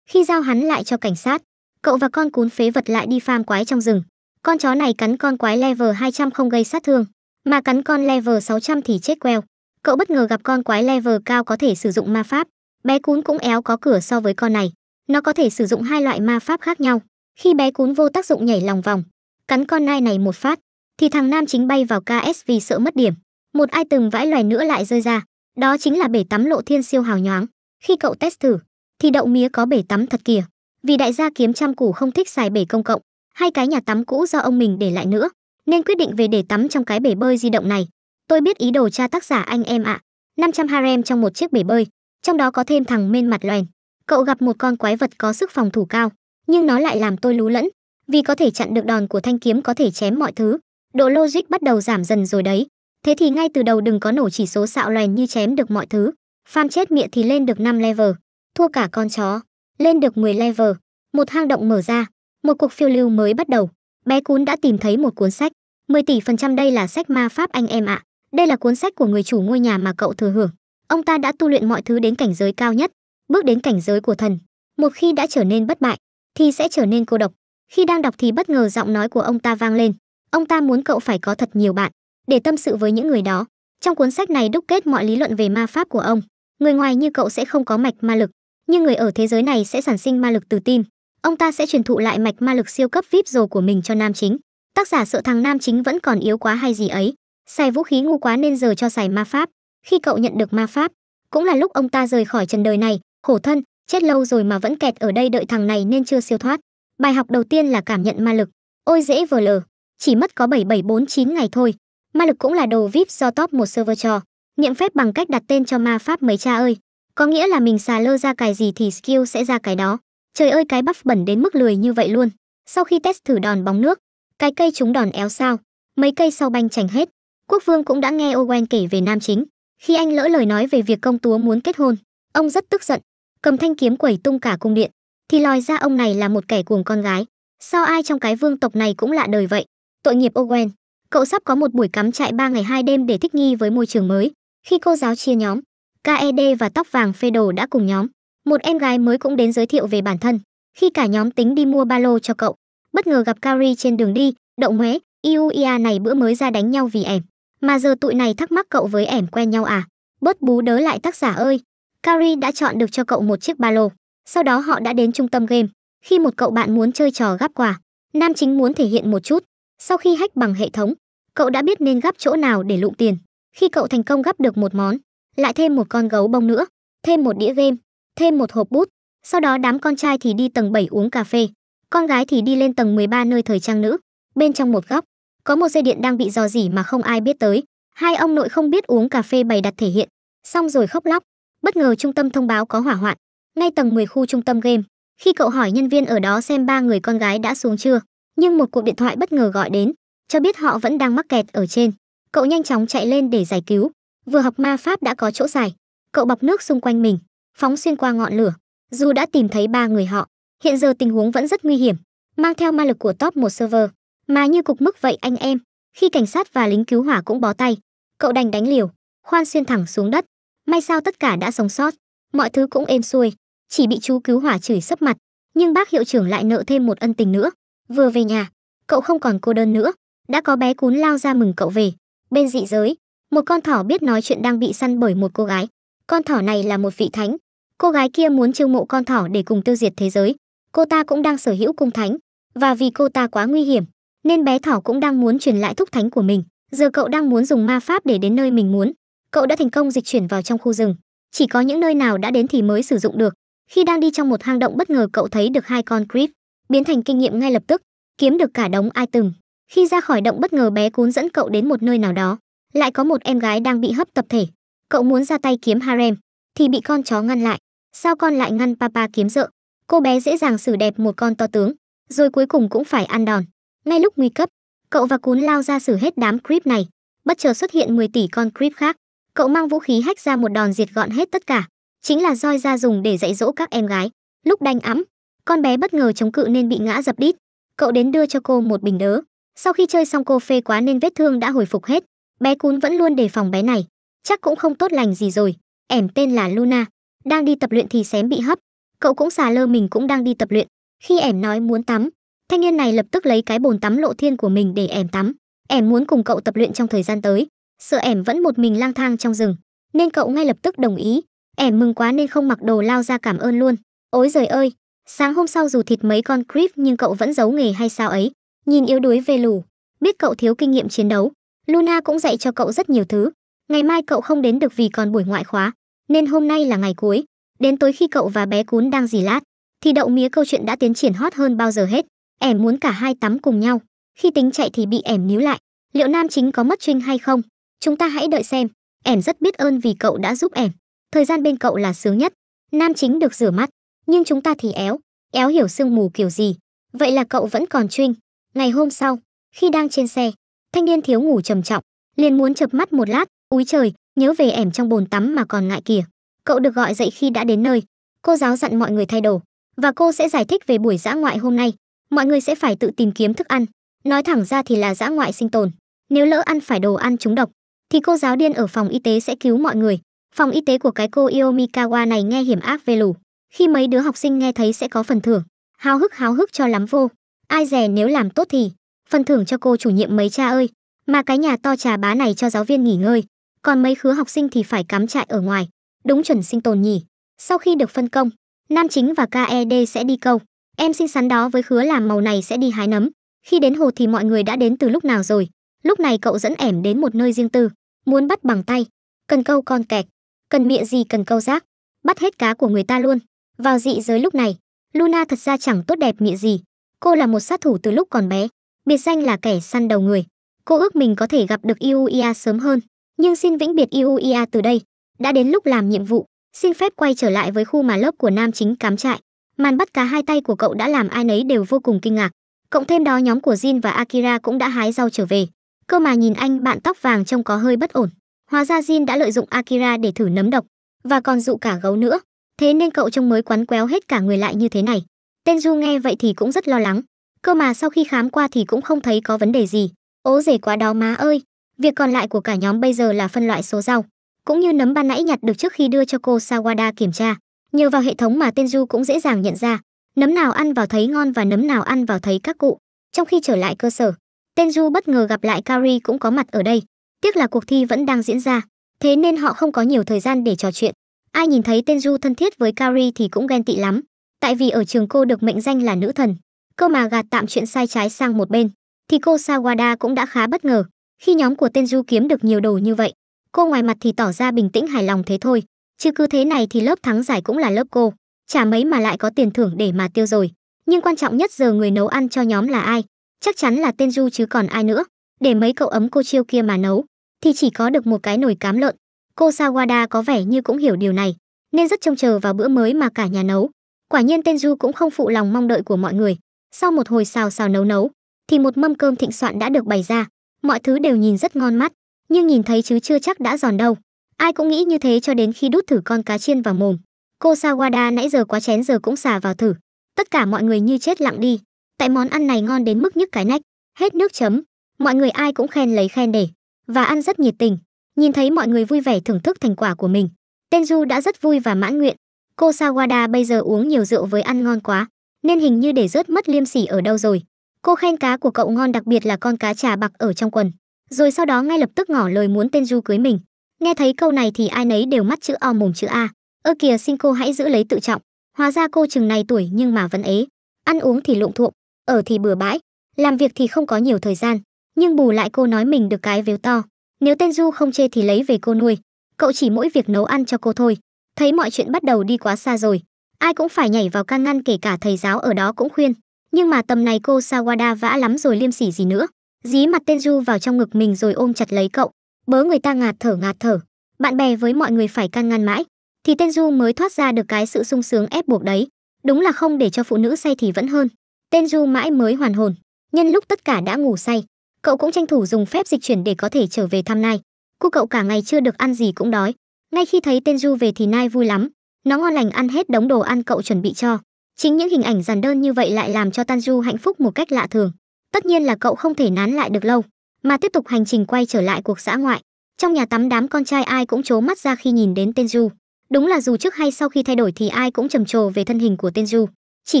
Khi giao hắn lại cho cảnh sát, cậu và con cún phế vật lại đi farm quái trong rừng. Con chó này cắn con quái level 200 không gây sát thương, mà cắn con level 600 thì chết queo. Cậu bất ngờ gặp con quái level cao có thể sử dụng ma pháp, bé cún cũng éo có cửa so với con này nó có thể sử dụng hai loại ma pháp khác nhau khi bé cún vô tác dụng nhảy lòng vòng cắn con nai này một phát thì thằng nam chính bay vào ks vì sợ mất điểm một ai từng vãi loài nữa lại rơi ra đó chính là bể tắm lộ thiên siêu hào nhoáng khi cậu test thử thì đậu mía có bể tắm thật kìa vì đại gia kiếm trăm củ không thích xài bể công cộng hay cái nhà tắm cũ do ông mình để lại nữa nên quyết định về để tắm trong cái bể bơi di động này tôi biết ý đồ cha tác giả anh em ạ à. 500 harem trong một chiếc bể bơi trong đó có thêm thằng mên mặt loèn. Cậu gặp một con quái vật có sức phòng thủ cao, nhưng nó lại làm tôi lú lẫn, vì có thể chặn được đòn của thanh kiếm có thể chém mọi thứ. Độ logic bắt đầu giảm dần rồi đấy. Thế thì ngay từ đầu đừng có nổ chỉ số xạo loèn như chém được mọi thứ. Farm chết miệng thì lên được 5 level, thua cả con chó. Lên được 10 level, một hang động mở ra, một cuộc phiêu lưu mới bắt đầu. Bé Cún đã tìm thấy một cuốn sách. 10 tỷ phần trăm đây là sách ma pháp anh em ạ. À. Đây là cuốn sách của người chủ ngôi nhà mà cậu thừa hưởng ông ta đã tu luyện mọi thứ đến cảnh giới cao nhất bước đến cảnh giới của thần một khi đã trở nên bất bại thì sẽ trở nên cô độc khi đang đọc thì bất ngờ giọng nói của ông ta vang lên ông ta muốn cậu phải có thật nhiều bạn để tâm sự với những người đó trong cuốn sách này đúc kết mọi lý luận về ma pháp của ông người ngoài như cậu sẽ không có mạch ma lực nhưng người ở thế giới này sẽ sản sinh ma lực từ tim ông ta sẽ truyền thụ lại mạch ma lực siêu cấp vip rồ của mình cho nam chính tác giả sợ thằng nam chính vẫn còn yếu quá hay gì ấy xài vũ khí ngu quá nên giờ cho xài ma pháp khi cậu nhận được ma pháp cũng là lúc ông ta rời khỏi trần đời này khổ thân chết lâu rồi mà vẫn kẹt ở đây đợi thằng này nên chưa siêu thoát bài học đầu tiên là cảm nhận ma lực ôi dễ vờ lờ chỉ mất có bảy bảy bốn chín ngày thôi ma lực cũng là đồ vip do top một server trò niệm phép bằng cách đặt tên cho ma pháp mấy cha ơi có nghĩa là mình xà lơ ra cái gì thì skill sẽ ra cái đó trời ơi cái buff bẩn đến mức lười như vậy luôn sau khi test thử đòn bóng nước cái cây chúng đòn éo sao mấy cây sau banh chành hết quốc vương cũng đã nghe owen kể về nam chính khi anh lỡ lời nói về việc công túa muốn kết hôn, ông rất tức giận, cầm thanh kiếm quẩy tung cả cung điện, thì lòi ra ông này là một kẻ cuồng con gái. Sao ai trong cái vương tộc này cũng lạ đời vậy? Tội nghiệp Owen, cậu sắp có một buổi cắm trại ba ngày hai đêm để thích nghi với môi trường mới. Khi cô giáo chia nhóm, KED và tóc vàng phê đồ đã cùng nhóm. Một em gái mới cũng đến giới thiệu về bản thân. Khi cả nhóm tính đi mua ba lô cho cậu, bất ngờ gặp Kari trên đường đi, động huế, Iuia này bữa mới ra đánh nhau vì ẻm. Mà giờ tụi này thắc mắc cậu với ẻm quen nhau à? Bớt bú đớ lại tác giả ơi. Carrie đã chọn được cho cậu một chiếc ba lô. Sau đó họ đã đến trung tâm game. Khi một cậu bạn muốn chơi trò gắp quà, nam chính muốn thể hiện một chút. Sau khi hack bằng hệ thống, cậu đã biết nên gắp chỗ nào để lụng tiền. Khi cậu thành công gắp được một món, lại thêm một con gấu bông nữa, thêm một đĩa game, thêm một hộp bút. Sau đó đám con trai thì đi tầng 7 uống cà phê, con gái thì đi lên tầng 13 nơi thời trang nữ, bên trong một góc. Có một dây điện đang bị dò dỉ mà không ai biết tới. Hai ông nội không biết uống cà phê bày đặt thể hiện, xong rồi khóc lóc. Bất ngờ trung tâm thông báo có hỏa hoạn, ngay tầng 10 khu trung tâm game. Khi cậu hỏi nhân viên ở đó xem ba người con gái đã xuống chưa, nhưng một cuộc điện thoại bất ngờ gọi đến, cho biết họ vẫn đang mắc kẹt ở trên. Cậu nhanh chóng chạy lên để giải cứu. Vừa học ma pháp đã có chỗ giải. Cậu bọc nước xung quanh mình, phóng xuyên qua ngọn lửa. Dù đã tìm thấy ba người họ, hiện giờ tình huống vẫn rất nguy hiểm. Mang theo ma lực của top một server, mà như cục mức vậy anh em khi cảnh sát và lính cứu hỏa cũng bó tay cậu đành đánh liều khoan xuyên thẳng xuống đất may sao tất cả đã sống sót mọi thứ cũng êm xuôi chỉ bị chú cứu hỏa chửi sấp mặt nhưng bác hiệu trưởng lại nợ thêm một ân tình nữa vừa về nhà cậu không còn cô đơn nữa đã có bé cún lao ra mừng cậu về bên dị giới một con thỏ biết nói chuyện đang bị săn bởi một cô gái con thỏ này là một vị thánh cô gái kia muốn chiêu mộ con thỏ để cùng tiêu diệt thế giới cô ta cũng đang sở hữu cung thánh và vì cô ta quá nguy hiểm nên bé thỏ cũng đang muốn truyền lại thúc thánh của mình giờ cậu đang muốn dùng ma pháp để đến nơi mình muốn cậu đã thành công dịch chuyển vào trong khu rừng chỉ có những nơi nào đã đến thì mới sử dụng được khi đang đi trong một hang động bất ngờ cậu thấy được hai con creep biến thành kinh nghiệm ngay lập tức kiếm được cả đống ai từng khi ra khỏi động bất ngờ bé cún dẫn cậu đến một nơi nào đó lại có một em gái đang bị hấp tập thể cậu muốn ra tay kiếm harem thì bị con chó ngăn lại sao con lại ngăn papa kiếm rợ cô bé dễ dàng xử đẹp một con to tướng rồi cuối cùng cũng phải ăn đòn ngay lúc nguy cấp, cậu và cún lao ra xử hết đám creep này. Bất chợt xuất hiện 10 tỷ con creep khác. Cậu mang vũ khí hack ra một đòn diệt gọn hết tất cả. Chính là roi ra dùng để dạy dỗ các em gái. Lúc đanh ấm, con bé bất ngờ chống cự nên bị ngã dập đít. Cậu đến đưa cho cô một bình đớ. Sau khi chơi xong cô phê quá nên vết thương đã hồi phục hết. Bé cún vẫn luôn đề phòng bé này. Chắc cũng không tốt lành gì rồi. Ẻm tên là Luna. Đang đi tập luyện thì xém bị hấp. Cậu cũng xà lơ mình cũng đang đi tập luyện. Khi ẻm nói muốn tắm, thanh niên này lập tức lấy cái bồn tắm lộ thiên của mình để ẻm tắm ẻm muốn cùng cậu tập luyện trong thời gian tới sợ ẻm vẫn một mình lang thang trong rừng nên cậu ngay lập tức đồng ý ẻm mừng quá nên không mặc đồ lao ra cảm ơn luôn ôi giời ơi sáng hôm sau dù thịt mấy con creep nhưng cậu vẫn giấu nghề hay sao ấy nhìn yếu đuối về lù biết cậu thiếu kinh nghiệm chiến đấu luna cũng dạy cho cậu rất nhiều thứ ngày mai cậu không đến được vì còn buổi ngoại khóa nên hôm nay là ngày cuối đến tối khi cậu và bé cún đang dì lát thì đậu mía câu chuyện đã tiến triển hot hơn bao giờ hết ẻm muốn cả hai tắm cùng nhau khi tính chạy thì bị ẻm níu lại liệu nam chính có mất trinh hay không chúng ta hãy đợi xem ẻm rất biết ơn vì cậu đã giúp ẻm thời gian bên cậu là sướng nhất nam chính được rửa mắt nhưng chúng ta thì éo éo hiểu sương mù kiểu gì vậy là cậu vẫn còn trinh ngày hôm sau khi đang trên xe thanh niên thiếu ngủ trầm trọng liền muốn chập mắt một lát úi trời nhớ về ẻm trong bồn tắm mà còn ngại kìa cậu được gọi dậy khi đã đến nơi cô giáo dặn mọi người thay đồ và cô sẽ giải thích về buổi dã ngoại hôm nay mọi người sẽ phải tự tìm kiếm thức ăn nói thẳng ra thì là dã ngoại sinh tồn nếu lỡ ăn phải đồ ăn trúng độc thì cô giáo điên ở phòng y tế sẽ cứu mọi người phòng y tế của cái cô iomikawa này nghe hiểm ác về lù khi mấy đứa học sinh nghe thấy sẽ có phần thưởng háo hức háo hức cho lắm vô ai dè nếu làm tốt thì phần thưởng cho cô chủ nhiệm mấy cha ơi mà cái nhà to trà bá này cho giáo viên nghỉ ngơi còn mấy khứa học sinh thì phải cắm trại ở ngoài đúng chuẩn sinh tồn nhỉ sau khi được phân công nam chính và ked sẽ đi câu Em xinh xắn đó với hứa làm màu này sẽ đi hái nấm. Khi đến hồ thì mọi người đã đến từ lúc nào rồi. Lúc này cậu dẫn ẻm đến một nơi riêng tư, muốn bắt bằng tay. Cần câu con kẹt, cần mịa gì cần câu rác. Bắt hết cá của người ta luôn. Vào dị giới lúc này, Luna thật ra chẳng tốt đẹp mịa gì. Cô là một sát thủ từ lúc còn bé, biệt danh là kẻ săn đầu người. Cô ước mình có thể gặp được Iuia sớm hơn, nhưng xin vĩnh biệt Iuia từ đây. Đã đến lúc làm nhiệm vụ, xin phép quay trở lại với khu mà lớp của nam chính cắm trại. Màn bắt cá hai tay của cậu đã làm ai nấy đều vô cùng kinh ngạc. Cộng thêm đó nhóm của Jin và Akira cũng đã hái rau trở về. Cơ mà nhìn anh bạn tóc vàng trông có hơi bất ổn. Hóa ra Jin đã lợi dụng Akira để thử nấm độc và còn dụ cả gấu nữa. Thế nên cậu trông mới quắn quéo hết cả người lại như thế này. Tên Du nghe vậy thì cũng rất lo lắng. Cơ mà sau khi khám qua thì cũng không thấy có vấn đề gì. Ố rể quá đó má ơi. Việc còn lại của cả nhóm bây giờ là phân loại số rau. Cũng như nấm ban nãy nhặt được trước khi đưa cho cô Sawada kiểm tra nhờ vào hệ thống mà tên du cũng dễ dàng nhận ra nấm nào ăn vào thấy ngon và nấm nào ăn vào thấy các cụ trong khi trở lại cơ sở tên du bất ngờ gặp lại kari cũng có mặt ở đây tiếc là cuộc thi vẫn đang diễn ra thế nên họ không có nhiều thời gian để trò chuyện ai nhìn thấy tên du thân thiết với kari thì cũng ghen tị lắm tại vì ở trường cô được mệnh danh là nữ thần cơ mà gạt tạm chuyện sai trái sang một bên thì cô sawada cũng đã khá bất ngờ khi nhóm của tên du kiếm được nhiều đồ như vậy cô ngoài mặt thì tỏ ra bình tĩnh hài lòng thế thôi chứ cứ thế này thì lớp thắng giải cũng là lớp cô chả mấy mà lại có tiền thưởng để mà tiêu rồi nhưng quan trọng nhất giờ người nấu ăn cho nhóm là ai chắc chắn là tên du chứ còn ai nữa để mấy cậu ấm cô chiêu kia mà nấu thì chỉ có được một cái nồi cám lợn cô sawada có vẻ như cũng hiểu điều này nên rất trông chờ vào bữa mới mà cả nhà nấu quả nhiên tên du cũng không phụ lòng mong đợi của mọi người sau một hồi xào xào nấu nấu thì một mâm cơm thịnh soạn đã được bày ra mọi thứ đều nhìn rất ngon mắt nhưng nhìn thấy chứ chưa chắc đã giòn đâu Ai cũng nghĩ như thế cho đến khi đút thử con cá chiên vào mồm. Cô Sawada nãy giờ quá chén giờ cũng xả vào thử. Tất cả mọi người như chết lặng đi. Tại món ăn này ngon đến mức nhức cái nách. Hết nước chấm. Mọi người ai cũng khen lấy khen để. Và ăn rất nhiệt tình. Nhìn thấy mọi người vui vẻ thưởng thức thành quả của mình. Tenju đã rất vui và mãn nguyện. Cô Sawada bây giờ uống nhiều rượu với ăn ngon quá. Nên hình như để rớt mất liêm sỉ ở đâu rồi. Cô khen cá của cậu ngon đặc biệt là con cá trà bạc ở trong quần. Rồi sau đó ngay lập tức ngỏ lời muốn Tenju cưới mình nghe thấy câu này thì ai nấy đều mắt chữ o mồm chữ a ơ kìa xin cô hãy giữ lấy tự trọng hóa ra cô chừng này tuổi nhưng mà vẫn ế ăn uống thì lộn thuộm ở thì bừa bãi làm việc thì không có nhiều thời gian nhưng bù lại cô nói mình được cái vếu to nếu tên du không chê thì lấy về cô nuôi cậu chỉ mỗi việc nấu ăn cho cô thôi thấy mọi chuyện bắt đầu đi quá xa rồi ai cũng phải nhảy vào can ngăn kể cả thầy giáo ở đó cũng khuyên nhưng mà tầm này cô sawada vã lắm rồi liêm sỉ gì nữa dí mặt tên du vào trong ngực mình rồi ôm chặt lấy cậu bớ người ta ngạt thở ngạt thở bạn bè với mọi người phải can ngăn mãi thì tên du mới thoát ra được cái sự sung sướng ép buộc đấy đúng là không để cho phụ nữ say thì vẫn hơn tên du mãi mới hoàn hồn nhân lúc tất cả đã ngủ say cậu cũng tranh thủ dùng phép dịch chuyển để có thể trở về thăm nai cô cậu cả ngày chưa được ăn gì cũng đói ngay khi thấy tên du về thì nai vui lắm nó ngon lành ăn hết đống đồ ăn cậu chuẩn bị cho chính những hình ảnh giản đơn như vậy lại làm cho tan du hạnh phúc một cách lạ thường tất nhiên là cậu không thể nán lại được lâu mà tiếp tục hành trình quay trở lại cuộc xã ngoại trong nhà tắm đám con trai ai cũng trố mắt ra khi nhìn đến tên du đúng là dù trước hay sau khi thay đổi thì ai cũng trầm trồ về thân hình của tên du chỉ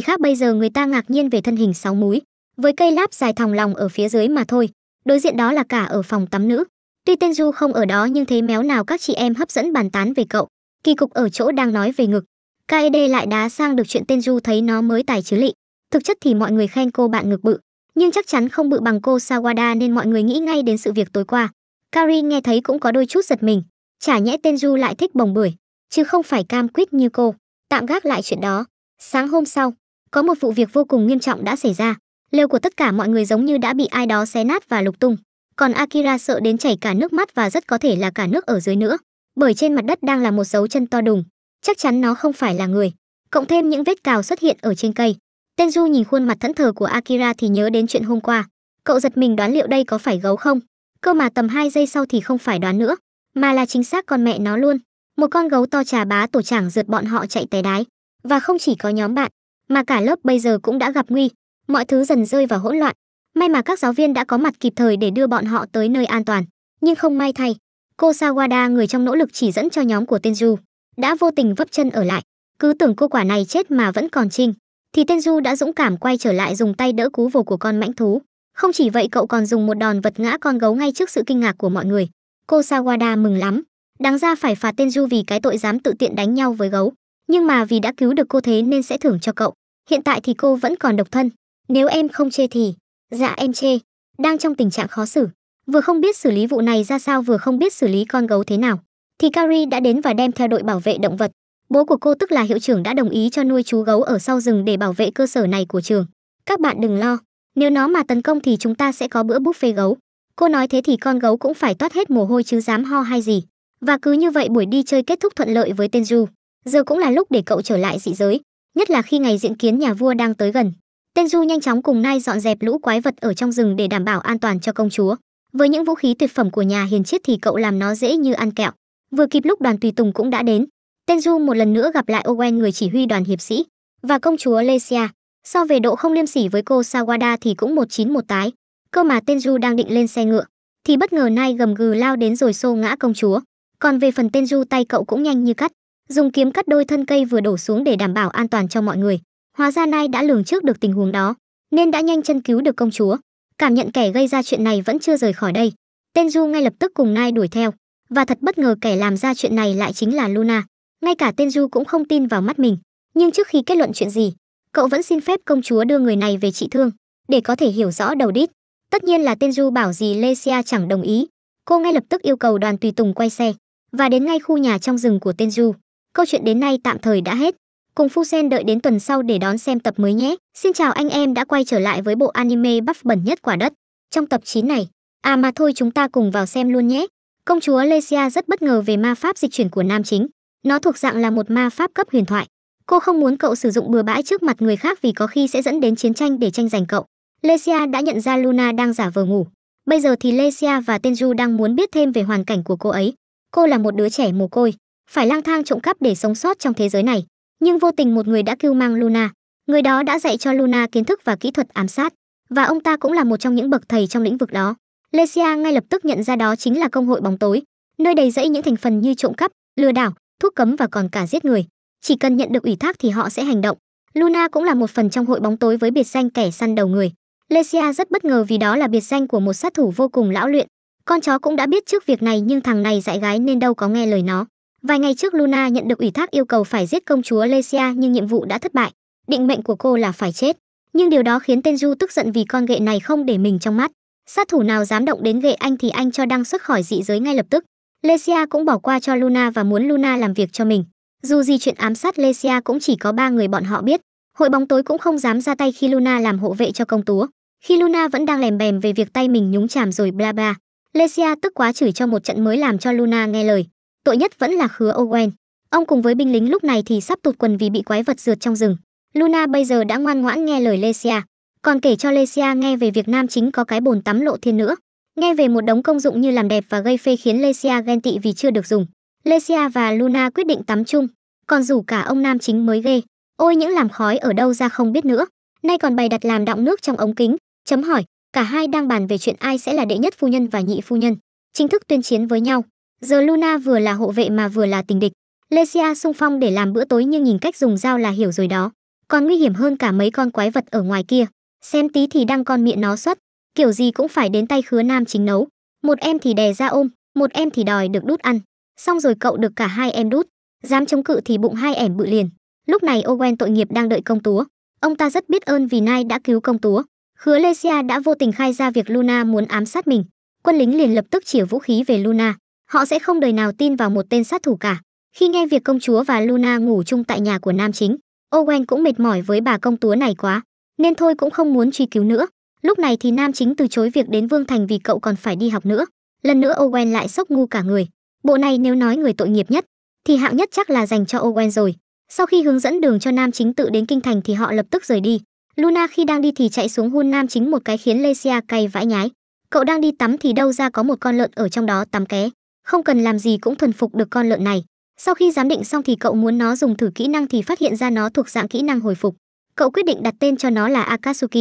khác bây giờ người ta ngạc nhiên về thân hình sáu múi với cây láp dài thòng lòng ở phía dưới mà thôi đối diện đó là cả ở phòng tắm nữ tuy tên du không ở đó nhưng thế méo nào các chị em hấp dẫn bàn tán về cậu kỳ cục ở chỗ đang nói về ngực kd e lại đá sang được chuyện tên du thấy nó mới tài chứa lị thực chất thì mọi người khen cô bạn ngực bự nhưng chắc chắn không bự bằng cô Sawada nên mọi người nghĩ ngay đến sự việc tối qua. Kari nghe thấy cũng có đôi chút giật mình, chả nhẽ tên Ju lại thích bồng bưởi, chứ không phải cam quýt như cô. Tạm gác lại chuyện đó. Sáng hôm sau, có một vụ việc vô cùng nghiêm trọng đã xảy ra. Lều của tất cả mọi người giống như đã bị ai đó xé nát và lục tung. Còn Akira sợ đến chảy cả nước mắt và rất có thể là cả nước ở dưới nữa. Bởi trên mặt đất đang là một dấu chân to đùng. Chắc chắn nó không phải là người. Cộng thêm những vết cào xuất hiện ở trên cây. Tenju nhìn khuôn mặt thẫn thờ của Akira thì nhớ đến chuyện hôm qua. Cậu giật mình đoán liệu đây có phải gấu không? Cơ mà tầm 2 giây sau thì không phải đoán nữa, mà là chính xác con mẹ nó luôn. Một con gấu to trà bá tổ chẳng rượt bọn họ chạy té đái. Và không chỉ có nhóm bạn, mà cả lớp bây giờ cũng đã gặp nguy. Mọi thứ dần rơi vào hỗn loạn. May mà các giáo viên đã có mặt kịp thời để đưa bọn họ tới nơi an toàn. Nhưng không may thay, cô Sawada người trong nỗ lực chỉ dẫn cho nhóm của Tenju, đã vô tình vấp chân ở lại. Cứ tưởng cô quả này chết mà vẫn còn trinh thì tên du đã dũng cảm quay trở lại dùng tay đỡ cú vồ của con mãnh thú không chỉ vậy cậu còn dùng một đòn vật ngã con gấu ngay trước sự kinh ngạc của mọi người cô sawada mừng lắm đáng ra phải phạt tên du vì cái tội dám tự tiện đánh nhau với gấu nhưng mà vì đã cứu được cô thế nên sẽ thưởng cho cậu hiện tại thì cô vẫn còn độc thân nếu em không chê thì dạ em chê đang trong tình trạng khó xử vừa không biết xử lý vụ này ra sao vừa không biết xử lý con gấu thế nào thì Kari đã đến và đem theo đội bảo vệ động vật Bố của cô tức là hiệu trưởng đã đồng ý cho nuôi chú gấu ở sau rừng để bảo vệ cơ sở này của trường. Các bạn đừng lo, nếu nó mà tấn công thì chúng ta sẽ có bữa buffet gấu. Cô nói thế thì con gấu cũng phải toát hết mồ hôi chứ dám ho hay gì. Và cứ như vậy buổi đi chơi kết thúc thuận lợi với tên Du. Giờ cũng là lúc để cậu trở lại dị giới, nhất là khi ngày diện kiến nhà vua đang tới gần. Tên Du nhanh chóng cùng Nai dọn dẹp lũ quái vật ở trong rừng để đảm bảo an toàn cho công chúa. Với những vũ khí tuyệt phẩm của nhà hiền triết thì cậu làm nó dễ như ăn kẹo. Vừa kịp lúc đoàn tùy tùng cũng đã đến, Tenju một lần nữa gặp lại Owen người chỉ huy đoàn hiệp sĩ và công chúa Lesia. So về độ không liêm sỉ với cô Sawada thì cũng một chín một tái. Cơ mà Tenju đang định lên xe ngựa thì bất ngờ Nai gầm gừ lao đến rồi xô ngã công chúa. Còn về phần Tenju tay cậu cũng nhanh như cắt, dùng kiếm cắt đôi thân cây vừa đổ xuống để đảm bảo an toàn cho mọi người. Hóa ra Nai đã lường trước được tình huống đó, nên đã nhanh chân cứu được công chúa. Cảm nhận kẻ gây ra chuyện này vẫn chưa rời khỏi đây. Tenju ngay lập tức cùng Nai đuổi theo, và thật bất ngờ kẻ làm ra chuyện này lại chính là Luna ngay cả tên du cũng không tin vào mắt mình nhưng trước khi kết luận chuyện gì cậu vẫn xin phép công chúa đưa người này về trị thương để có thể hiểu rõ đầu đít tất nhiên là tên du bảo gì lesia chẳng đồng ý cô ngay lập tức yêu cầu đoàn tùy tùng quay xe và đến ngay khu nhà trong rừng của tên du câu chuyện đến nay tạm thời đã hết cùng phu sen đợi đến tuần sau để đón xem tập mới nhé xin chào anh em đã quay trở lại với bộ anime bắp bẩn nhất quả đất trong tập 9 này à mà thôi chúng ta cùng vào xem luôn nhé công chúa lesia rất bất ngờ về ma pháp dịch chuyển của nam chính nó thuộc dạng là một ma pháp cấp huyền thoại. Cô không muốn cậu sử dụng bừa bãi trước mặt người khác vì có khi sẽ dẫn đến chiến tranh để tranh giành cậu. Lesia đã nhận ra Luna đang giả vờ ngủ. Bây giờ thì Lesia và Tenju đang muốn biết thêm về hoàn cảnh của cô ấy. Cô là một đứa trẻ mồ côi, phải lang thang trộm cắp để sống sót trong thế giới này. Nhưng vô tình một người đã cưu mang Luna. Người đó đã dạy cho Luna kiến thức và kỹ thuật ám sát. Và ông ta cũng là một trong những bậc thầy trong lĩnh vực đó. Lesia ngay lập tức nhận ra đó chính là công hội bóng tối, nơi đầy rẫy những thành phần như trộm cắp, lừa đảo, thuốc cấm và còn cả giết người. Chỉ cần nhận được ủy thác thì họ sẽ hành động. Luna cũng là một phần trong hội bóng tối với biệt danh kẻ săn đầu người. Lesia rất bất ngờ vì đó là biệt danh của một sát thủ vô cùng lão luyện. Con chó cũng đã biết trước việc này nhưng thằng này dại gái nên đâu có nghe lời nó. Vài ngày trước Luna nhận được ủy thác yêu cầu phải giết công chúa Lesia nhưng nhiệm vụ đã thất bại. Định mệnh của cô là phải chết. Nhưng điều đó khiến tên Du tức giận vì con ghệ này không để mình trong mắt. Sát thủ nào dám động đến ghệ anh thì anh cho đăng xuất khỏi dị giới ngay lập tức. Lesia cũng bỏ qua cho Luna và muốn Luna làm việc cho mình. Dù gì chuyện ám sát Lesia cũng chỉ có ba người bọn họ biết, hội bóng tối cũng không dám ra tay khi Luna làm hộ vệ cho công chúa. Khi Luna vẫn đang lèm bèm về việc tay mình nhúng chàm rồi bla bla, Lesia tức quá chửi cho một trận mới làm cho Luna nghe lời. Tội nhất vẫn là khứa Owen. Ông cùng với binh lính lúc này thì sắp tụt quần vì bị quái vật rượt trong rừng. Luna bây giờ đã ngoan ngoãn nghe lời Lesia, còn kể cho Lesia nghe về việc nam chính có cái bồn tắm lộ thiên nữa. Nghe về một đống công dụng như làm đẹp và gây phê khiến Lesia ghen tị vì chưa được dùng. Lesia và Luna quyết định tắm chung, còn rủ cả ông nam chính mới ghê. Ôi những làm khói ở đâu ra không biết nữa. Nay còn bày đặt làm đọng nước trong ống kính, chấm hỏi, cả hai đang bàn về chuyện ai sẽ là đệ nhất phu nhân và nhị phu nhân, chính thức tuyên chiến với nhau. Giờ Luna vừa là hộ vệ mà vừa là tình địch. Lesia sung phong để làm bữa tối nhưng nhìn cách dùng dao là hiểu rồi đó. Còn nguy hiểm hơn cả mấy con quái vật ở ngoài kia. Xem tí thì đang con miệng nó xuất kiểu gì cũng phải đến tay khứa nam chính nấu một em thì đè ra ôm một em thì đòi được đút ăn xong rồi cậu được cả hai em đút dám chống cự thì bụng hai ẻm bự liền lúc này owen tội nghiệp đang đợi công túa ông ta rất biết ơn vì nai đã cứu công túa khứa lesia đã vô tình khai ra việc luna muốn ám sát mình quân lính liền lập tức chĩa vũ khí về luna họ sẽ không đời nào tin vào một tên sát thủ cả khi nghe việc công chúa và luna ngủ chung tại nhà của nam chính owen cũng mệt mỏi với bà công túa này quá nên thôi cũng không muốn truy cứu nữa Lúc này thì nam chính từ chối việc đến Vương Thành vì cậu còn phải đi học nữa. Lần nữa Owen lại sốc ngu cả người. Bộ này nếu nói người tội nghiệp nhất, thì hạng nhất chắc là dành cho Owen rồi. Sau khi hướng dẫn đường cho nam chính tự đến kinh thành thì họ lập tức rời đi. Luna khi đang đi thì chạy xuống hôn nam chính một cái khiến Lesia cay vãi nhái. Cậu đang đi tắm thì đâu ra có một con lợn ở trong đó tắm ké. Không cần làm gì cũng thuần phục được con lợn này. Sau khi giám định xong thì cậu muốn nó dùng thử kỹ năng thì phát hiện ra nó thuộc dạng kỹ năng hồi phục. Cậu quyết định đặt tên cho nó là Akatsuki.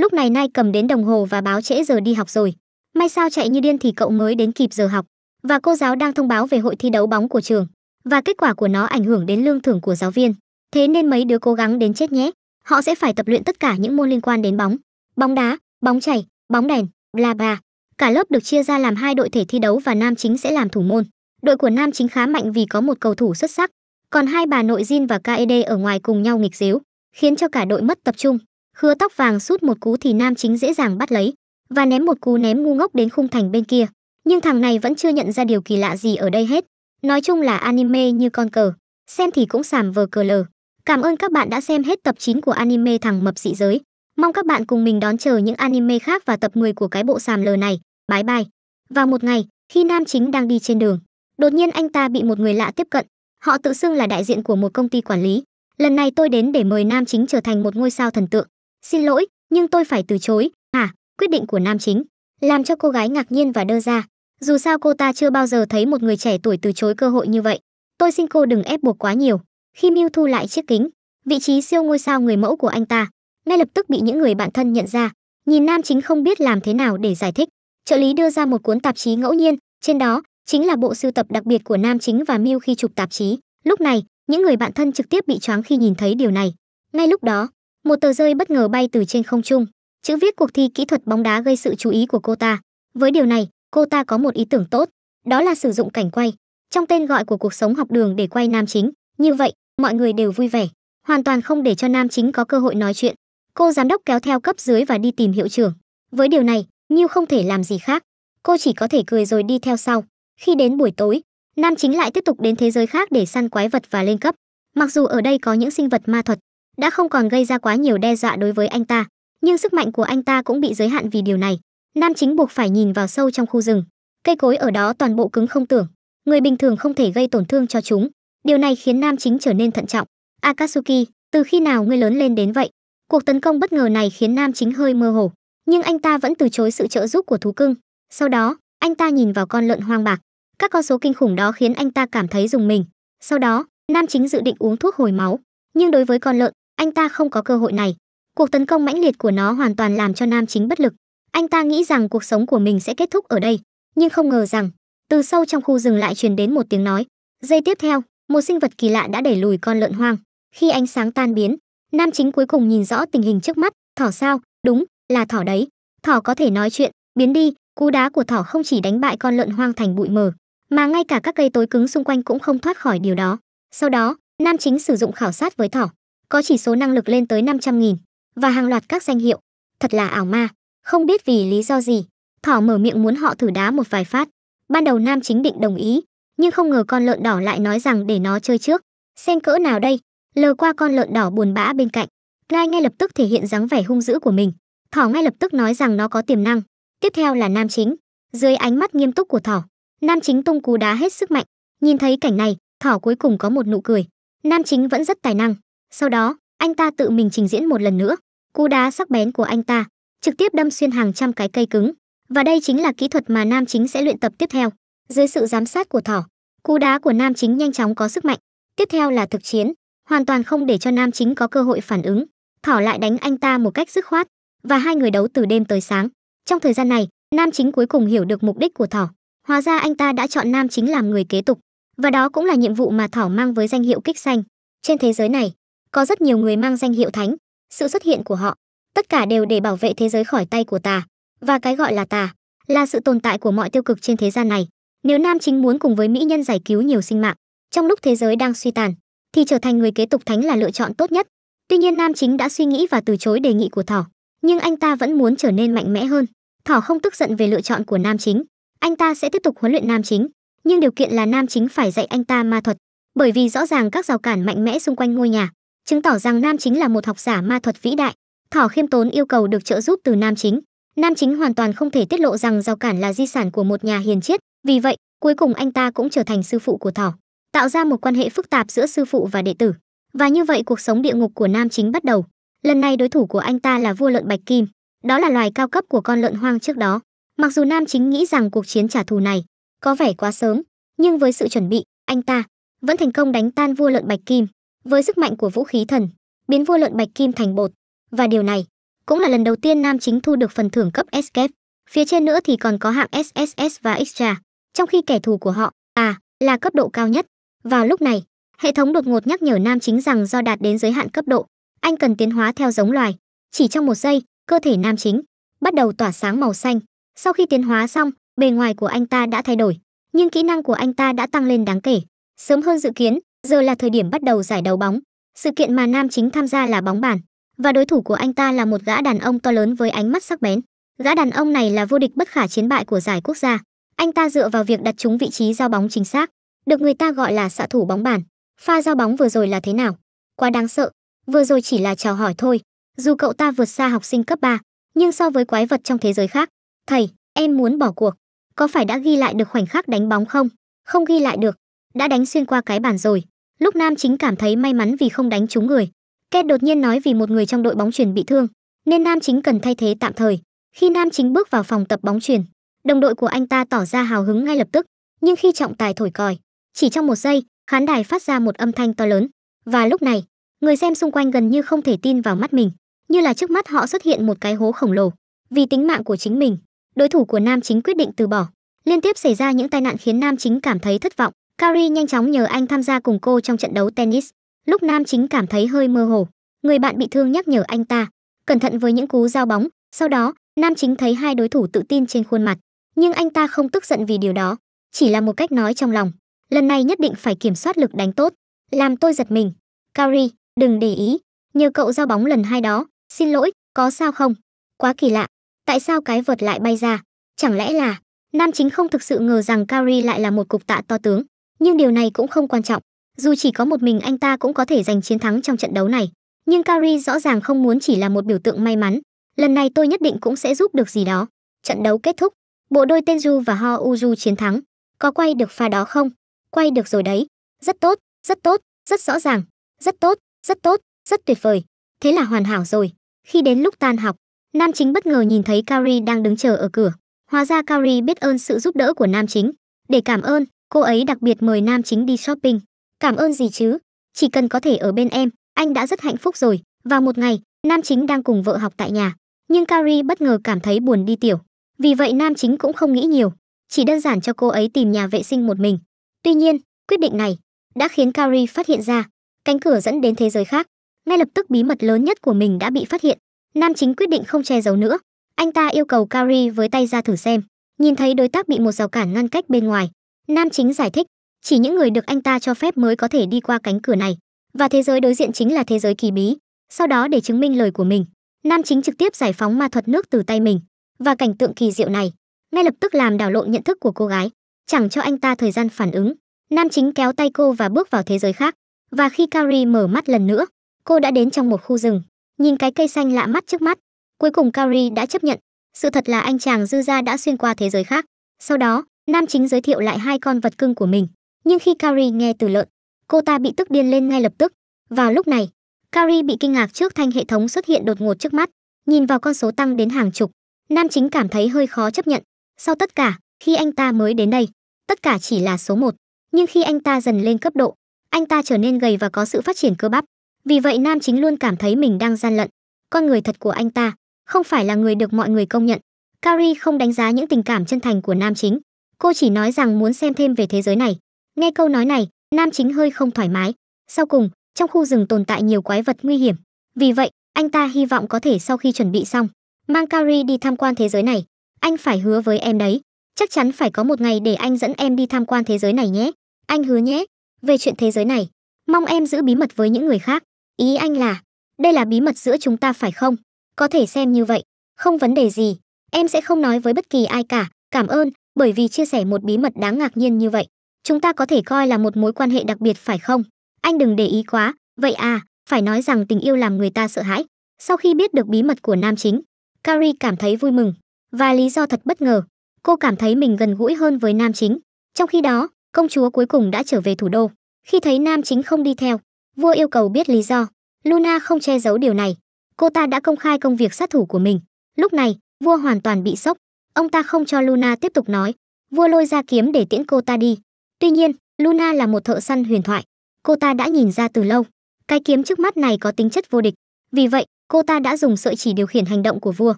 Lúc này Nai cầm đến đồng hồ và báo trễ giờ đi học rồi. May sao chạy như điên thì cậu mới đến kịp giờ học. Và cô giáo đang thông báo về hội thi đấu bóng của trường. Và kết quả của nó ảnh hưởng đến lương thưởng của giáo viên. Thế nên mấy đứa cố gắng đến chết nhé. Họ sẽ phải tập luyện tất cả những môn liên quan đến bóng. Bóng đá, bóng chảy, bóng đèn, bla bla. Cả lớp được chia ra làm hai đội thể thi đấu và nam chính sẽ làm thủ môn. Đội của nam chính khá mạnh vì có một cầu thủ xuất sắc. Còn hai bà nội Jin và KED ở ngoài cùng nhau nghịch díu, khiến cho cả đội mất tập trung khứa tóc vàng sút một cú thì nam chính dễ dàng bắt lấy và ném một cú ném ngu ngốc đến khung thành bên kia nhưng thằng này vẫn chưa nhận ra điều kỳ lạ gì ở đây hết nói chung là anime như con cờ xem thì cũng sàm vờ cờ lờ cảm ơn các bạn đã xem hết tập 9 của anime thằng mập dị giới mong các bạn cùng mình đón chờ những anime khác và tập 10 của cái bộ sàm lờ này bái bai vào một ngày khi nam chính đang đi trên đường đột nhiên anh ta bị một người lạ tiếp cận họ tự xưng là đại diện của một công ty quản lý lần này tôi đến để mời nam chính trở thành một ngôi sao thần tượng Xin lỗi, nhưng tôi phải từ chối, à, quyết định của nam chính. Làm cho cô gái ngạc nhiên và đơ ra. Dù sao cô ta chưa bao giờ thấy một người trẻ tuổi từ chối cơ hội như vậy. Tôi xin cô đừng ép buộc quá nhiều. Khi mưu thu lại chiếc kính, vị trí siêu ngôi sao người mẫu của anh ta, ngay lập tức bị những người bạn thân nhận ra. Nhìn nam chính không biết làm thế nào để giải thích. Trợ lý đưa ra một cuốn tạp chí ngẫu nhiên, trên đó chính là bộ sưu tập đặc biệt của nam chính và mưu khi chụp tạp chí. Lúc này, những người bạn thân trực tiếp bị choáng khi nhìn thấy điều này. Ngay lúc đó, một tờ rơi bất ngờ bay từ trên không trung chữ viết cuộc thi kỹ thuật bóng đá gây sự chú ý của cô ta với điều này cô ta có một ý tưởng tốt đó là sử dụng cảnh quay trong tên gọi của cuộc sống học đường để quay nam chính như vậy mọi người đều vui vẻ hoàn toàn không để cho nam chính có cơ hội nói chuyện cô giám đốc kéo theo cấp dưới và đi tìm hiệu trưởng với điều này như không thể làm gì khác cô chỉ có thể cười rồi đi theo sau khi đến buổi tối nam chính lại tiếp tục đến thế giới khác để săn quái vật và lên cấp mặc dù ở đây có những sinh vật ma thuật đã không còn gây ra quá nhiều đe dọa đối với anh ta, nhưng sức mạnh của anh ta cũng bị giới hạn vì điều này. Nam chính buộc phải nhìn vào sâu trong khu rừng. Cây cối ở đó toàn bộ cứng không tưởng, người bình thường không thể gây tổn thương cho chúng. Điều này khiến nam chính trở nên thận trọng. Akatsuki, từ khi nào ngươi lớn lên đến vậy? Cuộc tấn công bất ngờ này khiến nam chính hơi mơ hồ, nhưng anh ta vẫn từ chối sự trợ giúp của thú cưng. Sau đó, anh ta nhìn vào con lợn hoang bạc. Các con số kinh khủng đó khiến anh ta cảm thấy dùng mình. Sau đó, nam chính dự định uống thuốc hồi máu, nhưng đối với con lợn, anh ta không có cơ hội này. Cuộc tấn công mãnh liệt của nó hoàn toàn làm cho nam chính bất lực. Anh ta nghĩ rằng cuộc sống của mình sẽ kết thúc ở đây, nhưng không ngờ rằng, từ sâu trong khu rừng lại truyền đến một tiếng nói. Giây tiếp theo, một sinh vật kỳ lạ đã đẩy lùi con lợn hoang. Khi ánh sáng tan biến, nam chính cuối cùng nhìn rõ tình hình trước mắt, thỏ sao? Đúng, là thỏ đấy. Thỏ có thể nói chuyện, biến đi, cú đá của thỏ không chỉ đánh bại con lợn hoang thành bụi mờ, mà ngay cả các cây tối cứng xung quanh cũng không thoát khỏi điều đó. Sau đó, nam chính sử dụng khảo sát với thỏ có chỉ số năng lực lên tới 500.000 và hàng loạt các danh hiệu. Thật là ảo ma, không biết vì lý do gì, thỏ mở miệng muốn họ thử đá một vài phát. Ban đầu nam chính định đồng ý, nhưng không ngờ con lợn đỏ lại nói rằng để nó chơi trước. Xen cỡ nào đây? Lờ qua con lợn đỏ buồn bã bên cạnh, Lai ngay lập tức thể hiện dáng vẻ hung dữ của mình. Thỏ ngay lập tức nói rằng nó có tiềm năng. Tiếp theo là nam chính, dưới ánh mắt nghiêm túc của thỏ, nam chính tung cú đá hết sức mạnh. Nhìn thấy cảnh này, thỏ cuối cùng có một nụ cười. Nam chính vẫn rất tài năng, sau đó, anh ta tự mình trình diễn một lần nữa. Cú đá sắc bén của anh ta trực tiếp đâm xuyên hàng trăm cái cây cứng. Và đây chính là kỹ thuật mà nam chính sẽ luyện tập tiếp theo. Dưới sự giám sát của thỏ, cú đá của nam chính nhanh chóng có sức mạnh. Tiếp theo là thực chiến, hoàn toàn không để cho nam chính có cơ hội phản ứng. Thỏ lại đánh anh ta một cách dứt khoát và hai người đấu từ đêm tới sáng. Trong thời gian này, nam chính cuối cùng hiểu được mục đích của thỏ. Hóa ra anh ta đã chọn nam chính làm người kế tục và đó cũng là nhiệm vụ mà thỏ mang với danh hiệu kích xanh. Trên thế giới này, có rất nhiều người mang danh hiệu thánh sự xuất hiện của họ tất cả đều để bảo vệ thế giới khỏi tay của tà và cái gọi là tà là sự tồn tại của mọi tiêu cực trên thế gian này nếu nam chính muốn cùng với mỹ nhân giải cứu nhiều sinh mạng trong lúc thế giới đang suy tàn thì trở thành người kế tục thánh là lựa chọn tốt nhất tuy nhiên nam chính đã suy nghĩ và từ chối đề nghị của thỏ nhưng anh ta vẫn muốn trở nên mạnh mẽ hơn thỏ không tức giận về lựa chọn của nam chính anh ta sẽ tiếp tục huấn luyện nam chính nhưng điều kiện là nam chính phải dạy anh ta ma thuật bởi vì rõ ràng các rào cản mạnh mẽ xung quanh ngôi nhà chứng tỏ rằng nam chính là một học giả ma thuật vĩ đại thỏ khiêm tốn yêu cầu được trợ giúp từ nam chính nam chính hoàn toàn không thể tiết lộ rằng rào cản là di sản của một nhà hiền triết vì vậy cuối cùng anh ta cũng trở thành sư phụ của thỏ tạo ra một quan hệ phức tạp giữa sư phụ và đệ tử và như vậy cuộc sống địa ngục của nam chính bắt đầu lần này đối thủ của anh ta là vua lợn bạch kim đó là loài cao cấp của con lợn hoang trước đó mặc dù nam chính nghĩ rằng cuộc chiến trả thù này có vẻ quá sớm nhưng với sự chuẩn bị anh ta vẫn thành công đánh tan vua lợn bạch kim với sức mạnh của vũ khí thần, biến vua lợn bạch kim thành bột. Và điều này cũng là lần đầu tiên Nam Chính thu được phần thưởng cấp S-Kép. E Phía trên nữa thì còn có hạng SSS và Extra, trong khi kẻ thù của họ, à, là cấp độ cao nhất. Vào lúc này, hệ thống đột ngột nhắc nhở Nam Chính rằng do đạt đến giới hạn cấp độ, anh cần tiến hóa theo giống loài. Chỉ trong một giây, cơ thể Nam Chính bắt đầu tỏa sáng màu xanh. Sau khi tiến hóa xong, bề ngoài của anh ta đã thay đổi, nhưng kỹ năng của anh ta đã tăng lên đáng kể, sớm hơn dự kiến, Giờ là thời điểm bắt đầu giải đấu bóng. Sự kiện mà nam chính tham gia là bóng bàn và đối thủ của anh ta là một gã đàn ông to lớn với ánh mắt sắc bén. Gã đàn ông này là vô địch bất khả chiến bại của giải quốc gia. Anh ta dựa vào việc đặt trúng vị trí giao bóng chính xác, được người ta gọi là xạ thủ bóng bàn. Pha giao bóng vừa rồi là thế nào? Quá đáng sợ, vừa rồi chỉ là chào hỏi thôi. Dù cậu ta vượt xa học sinh cấp 3, nhưng so với quái vật trong thế giới khác, thầy, em muốn bỏ cuộc. Có phải đã ghi lại được khoảnh khắc đánh bóng không? Không ghi lại được đã đánh xuyên qua cái bàn rồi lúc nam chính cảm thấy may mắn vì không đánh trúng người Ken đột nhiên nói vì một người trong đội bóng chuyền bị thương, nên nam chính cần thay thế tạm thời. Khi nam chính bước vào phòng tập bóng chuyền, đồng đội của anh ta tỏ ra hào hứng ngay lập tức, nhưng khi trọng tài thổi còi, chỉ trong một giây, khán đài phát ra một âm thanh to lớn. Và lúc này, người xem xung quanh gần như không thể tin vào mắt mình, như là trước mắt họ xuất hiện một cái hố khổng lồ. Vì tính mạng của chính mình, đối thủ của nam chính quyết định từ bỏ. Liên tiếp xảy ra những tai nạn khiến nam chính cảm thấy thất vọng, Carrie nhanh chóng nhờ anh tham gia cùng cô trong trận đấu tennis. Lúc Nam chính cảm thấy hơi mơ hồ, người bạn bị thương nhắc nhở anh ta cẩn thận với những cú giao bóng. Sau đó, Nam chính thấy hai đối thủ tự tin trên khuôn mặt, nhưng anh ta không tức giận vì điều đó, chỉ là một cách nói trong lòng. Lần này nhất định phải kiểm soát lực đánh tốt, làm tôi giật mình. Carrie, đừng để ý, nhờ cậu giao bóng lần hai đó, xin lỗi, có sao không? Quá kỳ lạ, tại sao cái vật lại bay ra? Chẳng lẽ là Nam chính không thực sự ngờ rằng Carrie lại là một cục tạ to tướng nhưng điều này cũng không quan trọng dù chỉ có một mình anh ta cũng có thể giành chiến thắng trong trận đấu này nhưng Kari rõ ràng không muốn chỉ là một biểu tượng may mắn lần này tôi nhất định cũng sẽ giúp được gì đó trận đấu kết thúc bộ đôi tenju và ho uju chiến thắng có quay được pha đó không quay được rồi đấy rất tốt rất tốt rất rõ ràng rất tốt rất tốt rất tuyệt vời thế là hoàn hảo rồi khi đến lúc tan học nam chính bất ngờ nhìn thấy Kari đang đứng chờ ở cửa hóa ra Kari biết ơn sự giúp đỡ của nam chính để cảm ơn Cô ấy đặc biệt mời nam chính đi shopping. Cảm ơn gì chứ? Chỉ cần có thể ở bên em, anh đã rất hạnh phúc rồi. Vào một ngày, nam chính đang cùng vợ học tại nhà. Nhưng Carrie bất ngờ cảm thấy buồn đi tiểu. Vì vậy nam chính cũng không nghĩ nhiều, chỉ đơn giản cho cô ấy tìm nhà vệ sinh một mình. Tuy nhiên, quyết định này đã khiến Carrie phát hiện ra cánh cửa dẫn đến thế giới khác. Ngay lập tức bí mật lớn nhất của mình đã bị phát hiện. Nam chính quyết định không che giấu nữa. Anh ta yêu cầu Carrie với tay ra thử xem. Nhìn thấy đối tác bị một rào cản ngăn cách bên ngoài, Nam chính giải thích, chỉ những người được anh ta cho phép mới có thể đi qua cánh cửa này, và thế giới đối diện chính là thế giới kỳ bí. Sau đó để chứng minh lời của mình, Nam chính trực tiếp giải phóng ma thuật nước từ tay mình, và cảnh tượng kỳ diệu này ngay lập tức làm đảo lộn nhận thức của cô gái, chẳng cho anh ta thời gian phản ứng. Nam chính kéo tay cô và bước vào thế giới khác, và khi Kari mở mắt lần nữa, cô đã đến trong một khu rừng, nhìn cái cây xanh lạ mắt trước mắt. Cuối cùng Kari đã chấp nhận, sự thật là anh chàng dư ra đã xuyên qua thế giới khác. Sau đó, Nam chính giới thiệu lại hai con vật cưng của mình, nhưng khi Carrie nghe từ lợn, cô ta bị tức điên lên ngay lập tức. Vào lúc này, Carrie bị kinh ngạc trước thanh hệ thống xuất hiện đột ngột trước mắt, nhìn vào con số tăng đến hàng chục. Nam chính cảm thấy hơi khó chấp nhận. Sau tất cả, khi anh ta mới đến đây, tất cả chỉ là số một. Nhưng khi anh ta dần lên cấp độ, anh ta trở nên gầy và có sự phát triển cơ bắp. Vì vậy nam chính luôn cảm thấy mình đang gian lận. Con người thật của anh ta, không phải là người được mọi người công nhận. Carrie không đánh giá những tình cảm chân thành của nam chính cô chỉ nói rằng muốn xem thêm về thế giới này nghe câu nói này nam chính hơi không thoải mái sau cùng trong khu rừng tồn tại nhiều quái vật nguy hiểm vì vậy anh ta hy vọng có thể sau khi chuẩn bị xong mang Kari đi tham quan thế giới này anh phải hứa với em đấy chắc chắn phải có một ngày để anh dẫn em đi tham quan thế giới này nhé anh hứa nhé về chuyện thế giới này mong em giữ bí mật với những người khác ý anh là đây là bí mật giữa chúng ta phải không có thể xem như vậy không vấn đề gì em sẽ không nói với bất kỳ ai cả cảm ơn bởi vì chia sẻ một bí mật đáng ngạc nhiên như vậy chúng ta có thể coi là một mối quan hệ đặc biệt phải không anh đừng để ý quá vậy à phải nói rằng tình yêu làm người ta sợ hãi sau khi biết được bí mật của nam chính carrie cảm thấy vui mừng và lý do thật bất ngờ cô cảm thấy mình gần gũi hơn với nam chính trong khi đó công chúa cuối cùng đã trở về thủ đô khi thấy nam chính không đi theo vua yêu cầu biết lý do luna không che giấu điều này cô ta đã công khai công việc sát thủ của mình lúc này vua hoàn toàn bị sốc ông ta không cho Luna tiếp tục nói, vua lôi ra kiếm để tiễn cô ta đi. Tuy nhiên, Luna là một thợ săn huyền thoại, cô ta đã nhìn ra từ lâu, cái kiếm trước mắt này có tính chất vô địch, vì vậy, cô ta đã dùng sợi chỉ điều khiển hành động của vua.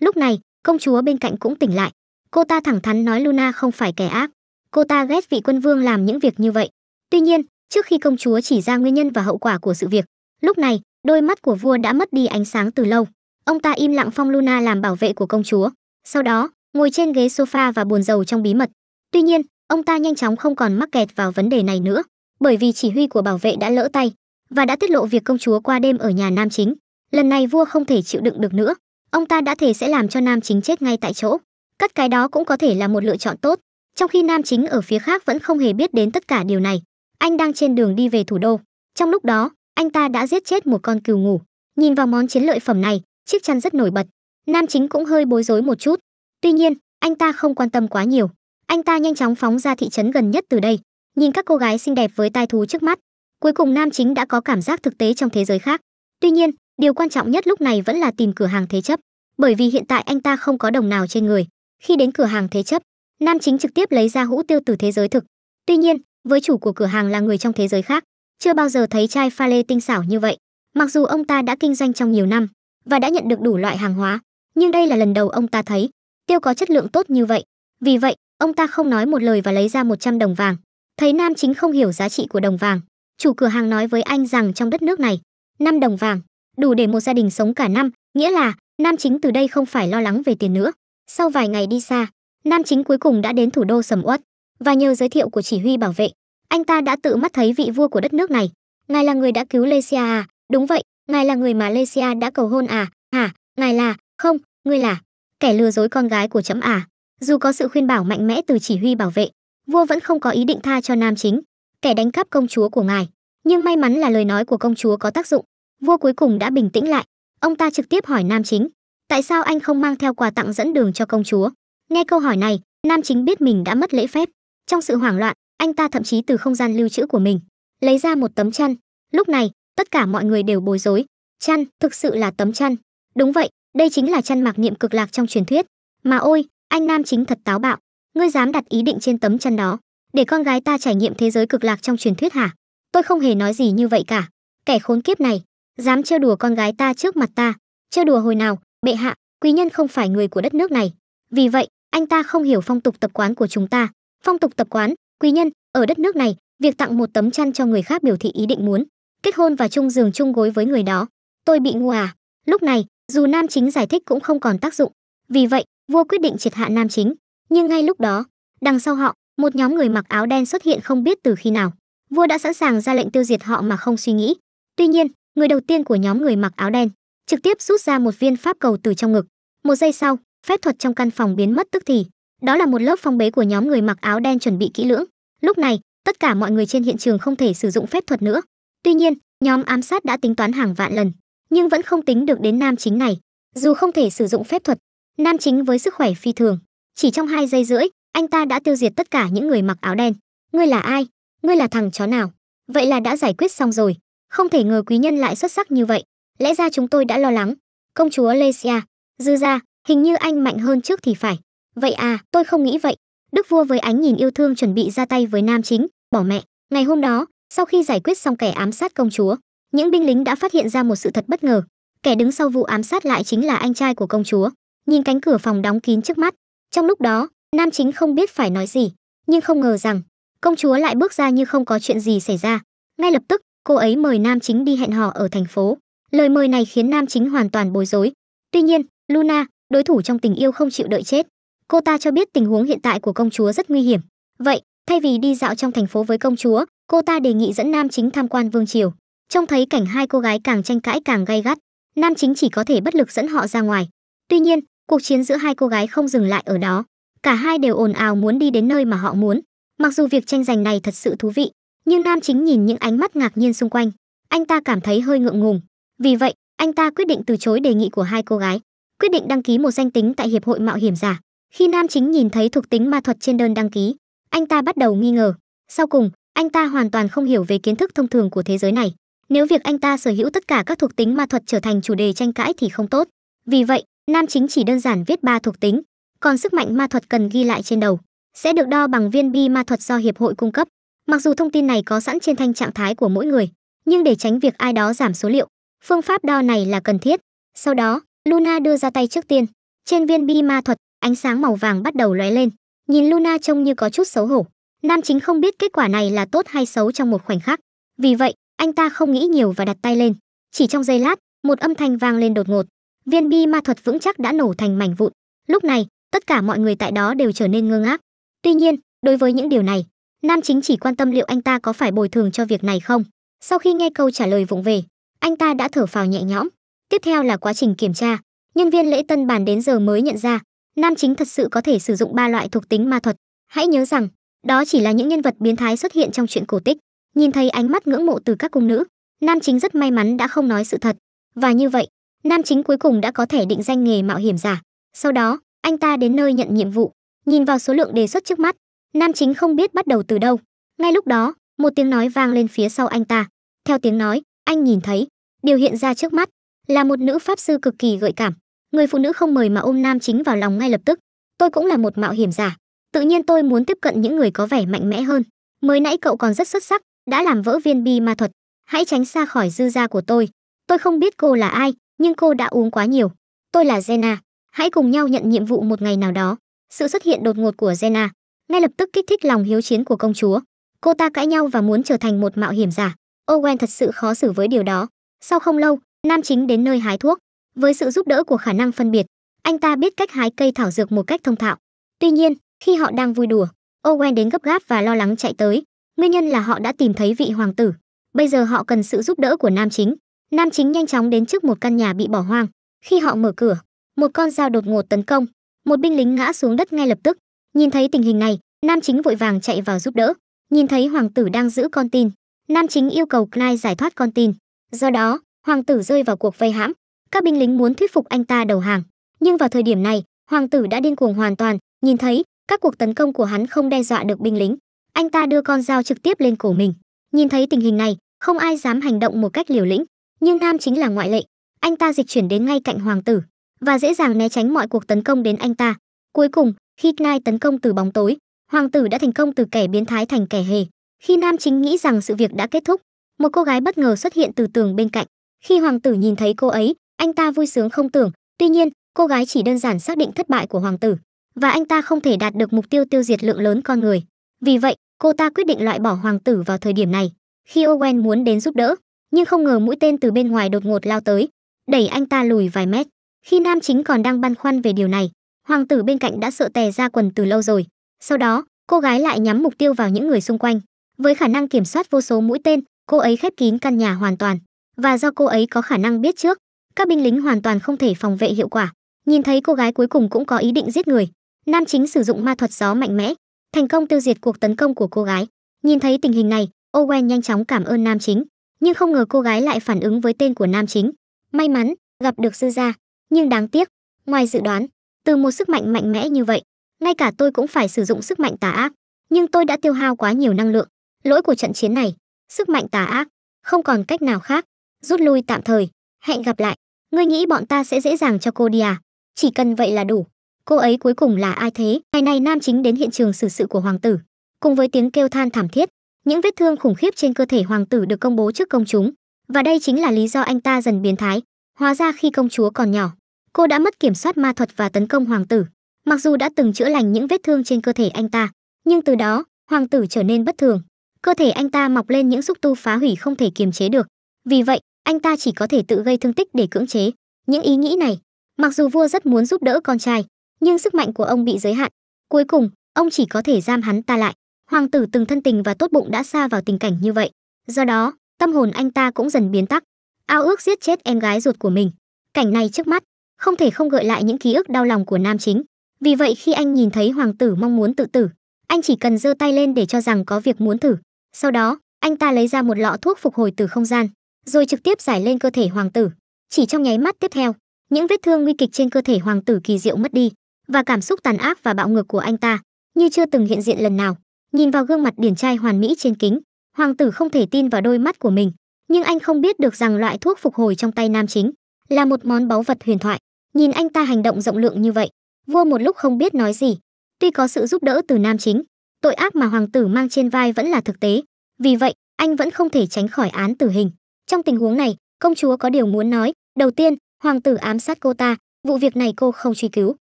Lúc này, công chúa bên cạnh cũng tỉnh lại. Cô ta thẳng thắn nói Luna không phải kẻ ác, cô ta ghét vị quân vương làm những việc như vậy. Tuy nhiên, trước khi công chúa chỉ ra nguyên nhân và hậu quả của sự việc, lúc này, đôi mắt của vua đã mất đi ánh sáng từ lâu. Ông ta im lặng phong Luna làm bảo vệ của công chúa. Sau đó, ngồi trên ghế sofa và buồn rầu trong bí mật. Tuy nhiên, ông ta nhanh chóng không còn mắc kẹt vào vấn đề này nữa, bởi vì chỉ huy của bảo vệ đã lỡ tay và đã tiết lộ việc công chúa qua đêm ở nhà nam chính. Lần này vua không thể chịu đựng được nữa, ông ta đã thể sẽ làm cho nam chính chết ngay tại chỗ. Cắt cái đó cũng có thể là một lựa chọn tốt, trong khi nam chính ở phía khác vẫn không hề biết đến tất cả điều này. Anh đang trên đường đi về thủ đô. Trong lúc đó, anh ta đã giết chết một con cừu ngủ. Nhìn vào món chiến lợi phẩm này, chiếc chăn rất nổi bật. Nam chính cũng hơi bối rối một chút, Tuy nhiên, anh ta không quan tâm quá nhiều. Anh ta nhanh chóng phóng ra thị trấn gần nhất từ đây, nhìn các cô gái xinh đẹp với tai thú trước mắt. Cuối cùng nam chính đã có cảm giác thực tế trong thế giới khác. Tuy nhiên, điều quan trọng nhất lúc này vẫn là tìm cửa hàng thế chấp, bởi vì hiện tại anh ta không có đồng nào trên người. Khi đến cửa hàng thế chấp, nam chính trực tiếp lấy ra hũ tiêu từ thế giới thực. Tuy nhiên, với chủ của cửa hàng là người trong thế giới khác, chưa bao giờ thấy chai pha lê tinh xảo như vậy. Mặc dù ông ta đã kinh doanh trong nhiều năm và đã nhận được đủ loại hàng hóa, nhưng đây là lần đầu ông ta thấy tiêu có chất lượng tốt như vậy vì vậy ông ta không nói một lời và lấy ra 100 đồng vàng thấy nam chính không hiểu giá trị của đồng vàng chủ cửa hàng nói với anh rằng trong đất nước này 5 đồng vàng đủ để một gia đình sống cả năm nghĩa là nam chính từ đây không phải lo lắng về tiền nữa sau vài ngày đi xa nam chính cuối cùng đã đến thủ đô sầm uất và nhờ giới thiệu của chỉ huy bảo vệ anh ta đã tự mắt thấy vị vua của đất nước này ngài là người đã cứu lesia à đúng vậy ngài là người mà lesia đã cầu hôn à hả à, ngài là không ngươi là kẻ lừa dối con gái của chấm à dù có sự khuyên bảo mạnh mẽ từ chỉ huy bảo vệ vua vẫn không có ý định tha cho nam chính kẻ đánh cắp công chúa của ngài nhưng may mắn là lời nói của công chúa có tác dụng vua cuối cùng đã bình tĩnh lại ông ta trực tiếp hỏi nam chính tại sao anh không mang theo quà tặng dẫn đường cho công chúa nghe câu hỏi này nam chính biết mình đã mất lễ phép trong sự hoảng loạn anh ta thậm chí từ không gian lưu trữ của mình lấy ra một tấm chăn lúc này tất cả mọi người đều bối rối chăn thực sự là tấm chăn đúng vậy đây chính là chân mạc niệm cực lạc trong truyền thuyết mà ôi anh nam chính thật táo bạo ngươi dám đặt ý định trên tấm chân đó để con gái ta trải nghiệm thế giới cực lạc trong truyền thuyết hả tôi không hề nói gì như vậy cả kẻ khốn kiếp này dám trêu đùa con gái ta trước mặt ta trêu đùa hồi nào bệ hạ quý nhân không phải người của đất nước này vì vậy anh ta không hiểu phong tục tập quán của chúng ta phong tục tập quán quý nhân ở đất nước này việc tặng một tấm chăn cho người khác biểu thị ý định muốn kết hôn và chung giường chung gối với người đó tôi bị ngu à lúc này dù nam chính giải thích cũng không còn tác dụng, vì vậy, vua quyết định triệt hạ nam chính. Nhưng ngay lúc đó, đằng sau họ, một nhóm người mặc áo đen xuất hiện không biết từ khi nào. Vua đã sẵn sàng ra lệnh tiêu diệt họ mà không suy nghĩ. Tuy nhiên, người đầu tiên của nhóm người mặc áo đen trực tiếp rút ra một viên pháp cầu từ trong ngực. Một giây sau, phép thuật trong căn phòng biến mất tức thì. Đó là một lớp phong bế của nhóm người mặc áo đen chuẩn bị kỹ lưỡng. Lúc này, tất cả mọi người trên hiện trường không thể sử dụng phép thuật nữa. Tuy nhiên, nhóm ám sát đã tính toán hàng vạn lần, nhưng vẫn không tính được đến nam chính này dù không thể sử dụng phép thuật nam chính với sức khỏe phi thường chỉ trong hai giây rưỡi anh ta đã tiêu diệt tất cả những người mặc áo đen ngươi là ai ngươi là thằng chó nào vậy là đã giải quyết xong rồi không thể ngờ quý nhân lại xuất sắc như vậy lẽ ra chúng tôi đã lo lắng công chúa lesia dư ra hình như anh mạnh hơn trước thì phải vậy à tôi không nghĩ vậy đức vua với ánh nhìn yêu thương chuẩn bị ra tay với nam chính bỏ mẹ ngày hôm đó sau khi giải quyết xong kẻ ám sát công chúa những binh lính đã phát hiện ra một sự thật bất ngờ kẻ đứng sau vụ ám sát lại chính là anh trai của công chúa nhìn cánh cửa phòng đóng kín trước mắt trong lúc đó nam chính không biết phải nói gì nhưng không ngờ rằng công chúa lại bước ra như không có chuyện gì xảy ra ngay lập tức cô ấy mời nam chính đi hẹn hò ở thành phố lời mời này khiến nam chính hoàn toàn bối rối tuy nhiên luna đối thủ trong tình yêu không chịu đợi chết cô ta cho biết tình huống hiện tại của công chúa rất nguy hiểm vậy thay vì đi dạo trong thành phố với công chúa cô ta đề nghị dẫn nam chính tham quan vương triều trong thấy cảnh hai cô gái càng tranh cãi càng gay gắt, nam chính chỉ có thể bất lực dẫn họ ra ngoài. Tuy nhiên, cuộc chiến giữa hai cô gái không dừng lại ở đó. Cả hai đều ồn ào muốn đi đến nơi mà họ muốn. Mặc dù việc tranh giành này thật sự thú vị, nhưng nam chính nhìn những ánh mắt ngạc nhiên xung quanh, anh ta cảm thấy hơi ngượng ngùng. Vì vậy, anh ta quyết định từ chối đề nghị của hai cô gái, quyết định đăng ký một danh tính tại hiệp hội mạo hiểm giả. Khi nam chính nhìn thấy thuộc tính ma thuật trên đơn đăng ký, anh ta bắt đầu nghi ngờ. Sau cùng, anh ta hoàn toàn không hiểu về kiến thức thông thường của thế giới này nếu việc anh ta sở hữu tất cả các thuộc tính ma thuật trở thành chủ đề tranh cãi thì không tốt vì vậy nam chính chỉ đơn giản viết ba thuộc tính còn sức mạnh ma thuật cần ghi lại trên đầu sẽ được đo bằng viên bi ma thuật do hiệp hội cung cấp mặc dù thông tin này có sẵn trên thanh trạng thái của mỗi người nhưng để tránh việc ai đó giảm số liệu phương pháp đo này là cần thiết sau đó luna đưa ra tay trước tiên trên viên bi ma thuật ánh sáng màu vàng bắt đầu lóe lên nhìn luna trông như có chút xấu hổ nam chính không biết kết quả này là tốt hay xấu trong một khoảnh khắc vì vậy anh ta không nghĩ nhiều và đặt tay lên chỉ trong giây lát một âm thanh vang lên đột ngột viên bi ma thuật vững chắc đã nổ thành mảnh vụn lúc này tất cả mọi người tại đó đều trở nên ngơ ngác tuy nhiên đối với những điều này nam chính chỉ quan tâm liệu anh ta có phải bồi thường cho việc này không sau khi nghe câu trả lời vụng về anh ta đã thở phào nhẹ nhõm tiếp theo là quá trình kiểm tra nhân viên lễ tân bàn đến giờ mới nhận ra nam chính thật sự có thể sử dụng ba loại thuộc tính ma thuật hãy nhớ rằng đó chỉ là những nhân vật biến thái xuất hiện trong chuyện cổ tích nhìn thấy ánh mắt ngưỡng mộ từ các cung nữ nam chính rất may mắn đã không nói sự thật và như vậy nam chính cuối cùng đã có thể định danh nghề mạo hiểm giả sau đó anh ta đến nơi nhận nhiệm vụ nhìn vào số lượng đề xuất trước mắt nam chính không biết bắt đầu từ đâu ngay lúc đó một tiếng nói vang lên phía sau anh ta theo tiếng nói anh nhìn thấy điều hiện ra trước mắt là một nữ pháp sư cực kỳ gợi cảm người phụ nữ không mời mà ôm nam chính vào lòng ngay lập tức tôi cũng là một mạo hiểm giả tự nhiên tôi muốn tiếp cận những người có vẻ mạnh mẽ hơn mới nãy cậu còn rất xuất sắc đã làm vỡ viên bi ma thuật hãy tránh xa khỏi dư gia của tôi tôi không biết cô là ai nhưng cô đã uống quá nhiều tôi là jenna hãy cùng nhau nhận nhiệm vụ một ngày nào đó sự xuất hiện đột ngột của jenna ngay lập tức kích thích lòng hiếu chiến của công chúa cô ta cãi nhau và muốn trở thành một mạo hiểm giả owen thật sự khó xử với điều đó sau không lâu nam chính đến nơi hái thuốc với sự giúp đỡ của khả năng phân biệt anh ta biết cách hái cây thảo dược một cách thông thạo tuy nhiên khi họ đang vui đùa owen đến gấp gáp và lo lắng chạy tới Nguyên nhân là họ đã tìm thấy vị hoàng tử. Bây giờ họ cần sự giúp đỡ của nam chính. Nam chính nhanh chóng đến trước một căn nhà bị bỏ hoang. Khi họ mở cửa, một con dao đột ngột tấn công. Một binh lính ngã xuống đất ngay lập tức. Nhìn thấy tình hình này, nam chính vội vàng chạy vào giúp đỡ. Nhìn thấy hoàng tử đang giữ con tin, nam chính yêu cầu Clay giải thoát con tin. Do đó, hoàng tử rơi vào cuộc vây hãm. Các binh lính muốn thuyết phục anh ta đầu hàng, nhưng vào thời điểm này, hoàng tử đã điên cuồng hoàn toàn, nhìn thấy các cuộc tấn công của hắn không đe dọa được binh lính anh ta đưa con dao trực tiếp lên cổ mình nhìn thấy tình hình này không ai dám hành động một cách liều lĩnh nhưng nam chính là ngoại lệ anh ta dịch chuyển đến ngay cạnh hoàng tử và dễ dàng né tránh mọi cuộc tấn công đến anh ta cuối cùng khi nai tấn công từ bóng tối hoàng tử đã thành công từ kẻ biến thái thành kẻ hề khi nam chính nghĩ rằng sự việc đã kết thúc một cô gái bất ngờ xuất hiện từ tường bên cạnh khi hoàng tử nhìn thấy cô ấy anh ta vui sướng không tưởng tuy nhiên cô gái chỉ đơn giản xác định thất bại của hoàng tử và anh ta không thể đạt được mục tiêu tiêu diệt lượng lớn con người vì vậy cô ta quyết định loại bỏ hoàng tử vào thời điểm này khi owen muốn đến giúp đỡ nhưng không ngờ mũi tên từ bên ngoài đột ngột lao tới đẩy anh ta lùi vài mét khi nam chính còn đang băn khoăn về điều này hoàng tử bên cạnh đã sợ tè ra quần từ lâu rồi sau đó cô gái lại nhắm mục tiêu vào những người xung quanh với khả năng kiểm soát vô số mũi tên cô ấy khép kín căn nhà hoàn toàn và do cô ấy có khả năng biết trước các binh lính hoàn toàn không thể phòng vệ hiệu quả nhìn thấy cô gái cuối cùng cũng có ý định giết người nam chính sử dụng ma thuật gió mạnh mẽ thành công tiêu diệt cuộc tấn công của cô gái. Nhìn thấy tình hình này, Owen nhanh chóng cảm ơn nam chính, nhưng không ngờ cô gái lại phản ứng với tên của nam chính. May mắn gặp được sư gia, nhưng đáng tiếc, ngoài dự đoán, từ một sức mạnh mạnh mẽ như vậy, ngay cả tôi cũng phải sử dụng sức mạnh tà ác, nhưng tôi đã tiêu hao quá nhiều năng lượng. Lỗi của trận chiến này, sức mạnh tà ác, không còn cách nào khác, rút lui tạm thời, hẹn gặp lại. Ngươi nghĩ bọn ta sẽ dễ dàng cho cô đi à? Chỉ cần vậy là đủ cô ấy cuối cùng là ai thế ngày nay nam chính đến hiện trường xử sự của hoàng tử cùng với tiếng kêu than thảm thiết những vết thương khủng khiếp trên cơ thể hoàng tử được công bố trước công chúng và đây chính là lý do anh ta dần biến thái hóa ra khi công chúa còn nhỏ cô đã mất kiểm soát ma thuật và tấn công hoàng tử mặc dù đã từng chữa lành những vết thương trên cơ thể anh ta nhưng từ đó hoàng tử trở nên bất thường cơ thể anh ta mọc lên những xúc tu phá hủy không thể kiềm chế được vì vậy anh ta chỉ có thể tự gây thương tích để cưỡng chế những ý nghĩ này mặc dù vua rất muốn giúp đỡ con trai nhưng sức mạnh của ông bị giới hạn. Cuối cùng, ông chỉ có thể giam hắn ta lại. Hoàng tử từng thân tình và tốt bụng đã xa vào tình cảnh như vậy. Do đó, tâm hồn anh ta cũng dần biến tắc. Ao ước giết chết em gái ruột của mình. Cảnh này trước mắt, không thể không gợi lại những ký ức đau lòng của nam chính. Vì vậy khi anh nhìn thấy hoàng tử mong muốn tự tử, anh chỉ cần giơ tay lên để cho rằng có việc muốn thử. Sau đó, anh ta lấy ra một lọ thuốc phục hồi từ không gian, rồi trực tiếp giải lên cơ thể hoàng tử. Chỉ trong nháy mắt tiếp theo, những vết thương nguy kịch trên cơ thể hoàng tử kỳ diệu mất đi, và cảm xúc tàn ác và bạo ngược của anh ta như chưa từng hiện diện lần nào nhìn vào gương mặt điển trai hoàn mỹ trên kính hoàng tử không thể tin vào đôi mắt của mình nhưng anh không biết được rằng loại thuốc phục hồi trong tay nam chính là một món báu vật huyền thoại nhìn anh ta hành động rộng lượng như vậy vua một lúc không biết nói gì tuy có sự giúp đỡ từ nam chính tội ác mà hoàng tử mang trên vai vẫn là thực tế vì vậy anh vẫn không thể tránh khỏi án tử hình trong tình huống này công chúa có điều muốn nói đầu tiên hoàng tử ám sát cô ta vụ việc này cô không truy cứu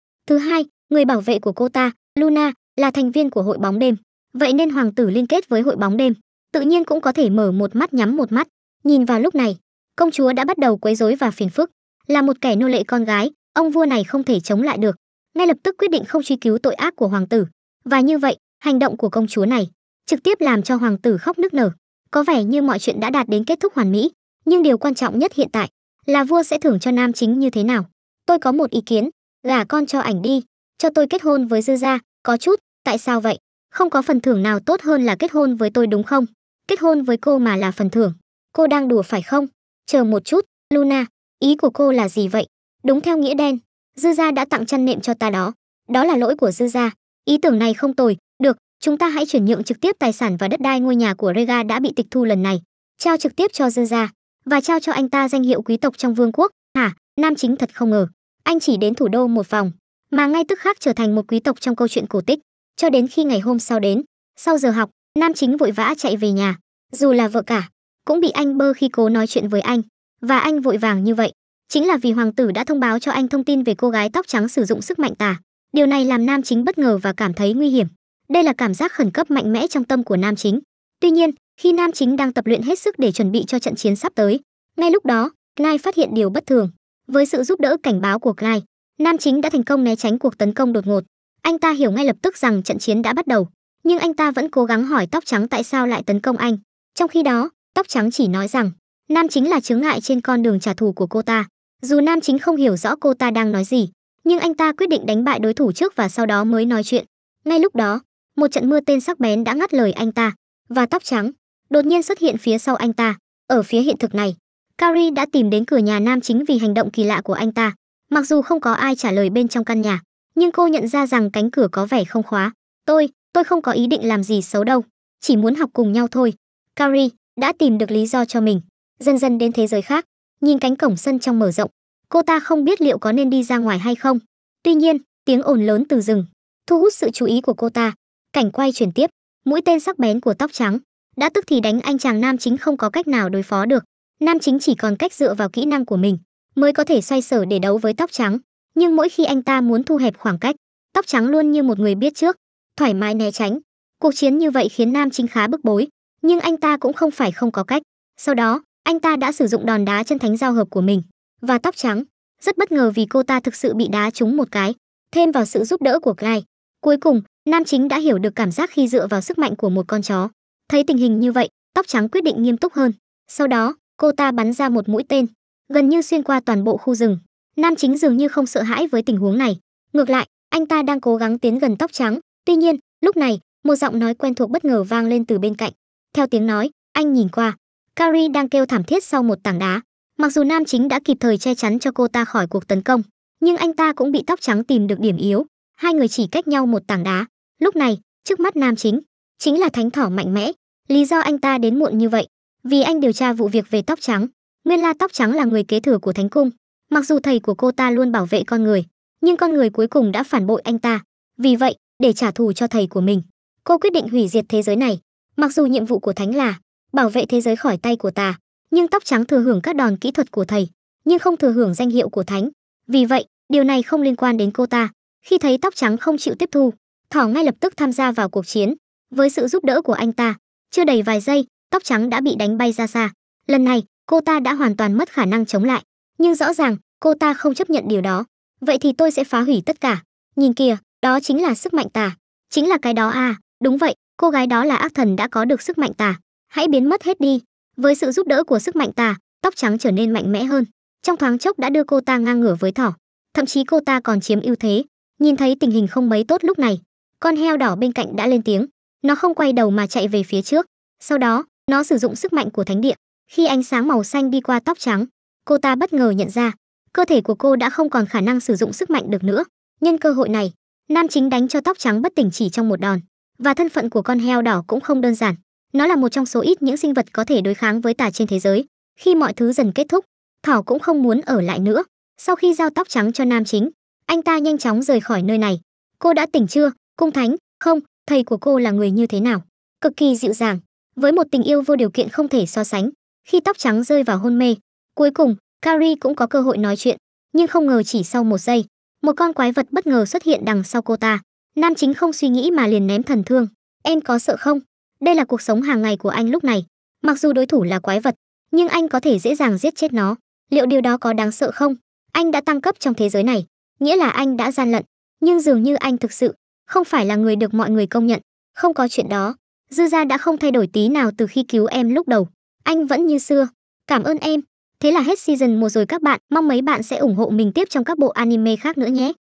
Thứ hai, người bảo vệ của cô ta, Luna, là thành viên của hội bóng đêm. Vậy nên hoàng tử liên kết với hội bóng đêm, tự nhiên cũng có thể mở một mắt nhắm một mắt. Nhìn vào lúc này, công chúa đã bắt đầu quấy rối và phiền phức. Là một kẻ nô lệ con gái, ông vua này không thể chống lại được. Ngay lập tức quyết định không truy cứu tội ác của hoàng tử. Và như vậy, hành động của công chúa này trực tiếp làm cho hoàng tử khóc nức nở. Có vẻ như mọi chuyện đã đạt đến kết thúc hoàn mỹ, nhưng điều quan trọng nhất hiện tại là vua sẽ thưởng cho nam chính như thế nào. Tôi có một ý kiến, gả con cho ảnh đi cho tôi kết hôn với dư gia có chút tại sao vậy không có phần thưởng nào tốt hơn là kết hôn với tôi đúng không kết hôn với cô mà là phần thưởng cô đang đùa phải không chờ một chút luna ý của cô là gì vậy đúng theo nghĩa đen dư gia đã tặng chăn nệm cho ta đó đó là lỗi của dư gia ý tưởng này không tồi được chúng ta hãy chuyển nhượng trực tiếp tài sản và đất đai ngôi nhà của rega đã bị tịch thu lần này trao trực tiếp cho dư gia và trao cho anh ta danh hiệu quý tộc trong vương quốc hả nam chính thật không ngờ anh chỉ đến thủ đô một vòng, mà ngay tức khắc trở thành một quý tộc trong câu chuyện cổ tích, cho đến khi ngày hôm sau đến, sau giờ học, nam chính vội vã chạy về nhà, dù là vợ cả, cũng bị anh bơ khi cố nói chuyện với anh, và anh vội vàng như vậy, chính là vì hoàng tử đã thông báo cho anh thông tin về cô gái tóc trắng sử dụng sức mạnh tà. Điều này làm nam chính bất ngờ và cảm thấy nguy hiểm. Đây là cảm giác khẩn cấp mạnh mẽ trong tâm của nam chính. Tuy nhiên, khi nam chính đang tập luyện hết sức để chuẩn bị cho trận chiến sắp tới, ngay lúc đó, Knight phát hiện điều bất thường. Với sự giúp đỡ cảnh báo của Clyde, nam chính đã thành công né tránh cuộc tấn công đột ngột. Anh ta hiểu ngay lập tức rằng trận chiến đã bắt đầu, nhưng anh ta vẫn cố gắng hỏi tóc trắng tại sao lại tấn công anh. Trong khi đó, tóc trắng chỉ nói rằng nam chính là chướng ngại trên con đường trả thù của cô ta. Dù nam chính không hiểu rõ cô ta đang nói gì, nhưng anh ta quyết định đánh bại đối thủ trước và sau đó mới nói chuyện. Ngay lúc đó, một trận mưa tên sắc bén đã ngắt lời anh ta, và tóc trắng đột nhiên xuất hiện phía sau anh ta. Ở phía hiện thực này, Carrie đã tìm đến cửa nhà nam chính vì hành động kỳ lạ của anh ta. Mặc dù không có ai trả lời bên trong căn nhà, nhưng cô nhận ra rằng cánh cửa có vẻ không khóa. Tôi, tôi không có ý định làm gì xấu đâu, chỉ muốn học cùng nhau thôi. Carrie đã tìm được lý do cho mình, dần dần đến thế giới khác, nhìn cánh cổng sân trong mở rộng. Cô ta không biết liệu có nên đi ra ngoài hay không. Tuy nhiên, tiếng ồn lớn từ rừng thu hút sự chú ý của cô ta. Cảnh quay chuyển tiếp, mũi tên sắc bén của tóc trắng đã tức thì đánh anh chàng nam chính không có cách nào đối phó được nam chính chỉ còn cách dựa vào kỹ năng của mình mới có thể xoay sở để đấu với tóc trắng nhưng mỗi khi anh ta muốn thu hẹp khoảng cách tóc trắng luôn như một người biết trước thoải mái né tránh cuộc chiến như vậy khiến nam chính khá bức bối nhưng anh ta cũng không phải không có cách sau đó anh ta đã sử dụng đòn đá chân thánh giao hợp của mình và tóc trắng rất bất ngờ vì cô ta thực sự bị đá trúng một cái thêm vào sự giúp đỡ của Clyde. Cuối cùng, nam chính đã hiểu được cảm giác khi dựa vào sức mạnh của một con chó. Thấy tình hình như vậy, tóc trắng quyết định nghiêm túc hơn. Sau đó, cô ta bắn ra một mũi tên gần như xuyên qua toàn bộ khu rừng nam chính dường như không sợ hãi với tình huống này ngược lại anh ta đang cố gắng tiến gần tóc trắng tuy nhiên lúc này một giọng nói quen thuộc bất ngờ vang lên từ bên cạnh theo tiếng nói anh nhìn qua Carrie đang kêu thảm thiết sau một tảng đá mặc dù nam chính đã kịp thời che chắn cho cô ta khỏi cuộc tấn công nhưng anh ta cũng bị tóc trắng tìm được điểm yếu hai người chỉ cách nhau một tảng đá lúc này trước mắt nam chính chính là thánh thỏ mạnh mẽ lý do anh ta đến muộn như vậy vì anh điều tra vụ việc về tóc trắng nguyên la tóc trắng là người kế thừa của thánh cung mặc dù thầy của cô ta luôn bảo vệ con người nhưng con người cuối cùng đã phản bội anh ta vì vậy để trả thù cho thầy của mình cô quyết định hủy diệt thế giới này mặc dù nhiệm vụ của thánh là bảo vệ thế giới khỏi tay của ta nhưng tóc trắng thừa hưởng các đòn kỹ thuật của thầy nhưng không thừa hưởng danh hiệu của thánh vì vậy điều này không liên quan đến cô ta khi thấy tóc trắng không chịu tiếp thu thỏ ngay lập tức tham gia vào cuộc chiến với sự giúp đỡ của anh ta chưa đầy vài giây tóc trắng đã bị đánh bay ra xa lần này cô ta đã hoàn toàn mất khả năng chống lại nhưng rõ ràng cô ta không chấp nhận điều đó vậy thì tôi sẽ phá hủy tất cả nhìn kìa đó chính là sức mạnh tà chính là cái đó à đúng vậy cô gái đó là ác thần đã có được sức mạnh tà hãy biến mất hết đi với sự giúp đỡ của sức mạnh tà tóc trắng trở nên mạnh mẽ hơn trong thoáng chốc đã đưa cô ta ngang ngửa với thỏ thậm chí cô ta còn chiếm ưu thế nhìn thấy tình hình không mấy tốt lúc này con heo đỏ bên cạnh đã lên tiếng nó không quay đầu mà chạy về phía trước sau đó nó sử dụng sức mạnh của thánh địa. Khi ánh sáng màu xanh đi qua tóc trắng, cô ta bất ngờ nhận ra, cơ thể của cô đã không còn khả năng sử dụng sức mạnh được nữa. Nhân cơ hội này, nam chính đánh cho tóc trắng bất tỉnh chỉ trong một đòn. Và thân phận của con heo đỏ cũng không đơn giản. Nó là một trong số ít những sinh vật có thể đối kháng với tà trên thế giới. Khi mọi thứ dần kết thúc, Thỏ cũng không muốn ở lại nữa. Sau khi giao tóc trắng cho nam chính, anh ta nhanh chóng rời khỏi nơi này. Cô đã tỉnh chưa? Cung thánh, không, thầy của cô là người như thế nào? Cực kỳ dịu dàng, với một tình yêu vô điều kiện không thể so sánh khi tóc trắng rơi vào hôn mê cuối cùng carrie cũng có cơ hội nói chuyện nhưng không ngờ chỉ sau một giây một con quái vật bất ngờ xuất hiện đằng sau cô ta nam chính không suy nghĩ mà liền ném thần thương em có sợ không đây là cuộc sống hàng ngày của anh lúc này mặc dù đối thủ là quái vật nhưng anh có thể dễ dàng giết chết nó liệu điều đó có đáng sợ không anh đã tăng cấp trong thế giới này nghĩa là anh đã gian lận nhưng dường như anh thực sự không phải là người được mọi người công nhận không có chuyện đó Dư gia đã không thay đổi tí nào từ khi cứu em lúc đầu. Anh vẫn như xưa. Cảm ơn em. Thế là hết season 1 rồi các bạn, mong mấy bạn sẽ ủng hộ mình tiếp trong các bộ anime khác nữa nhé.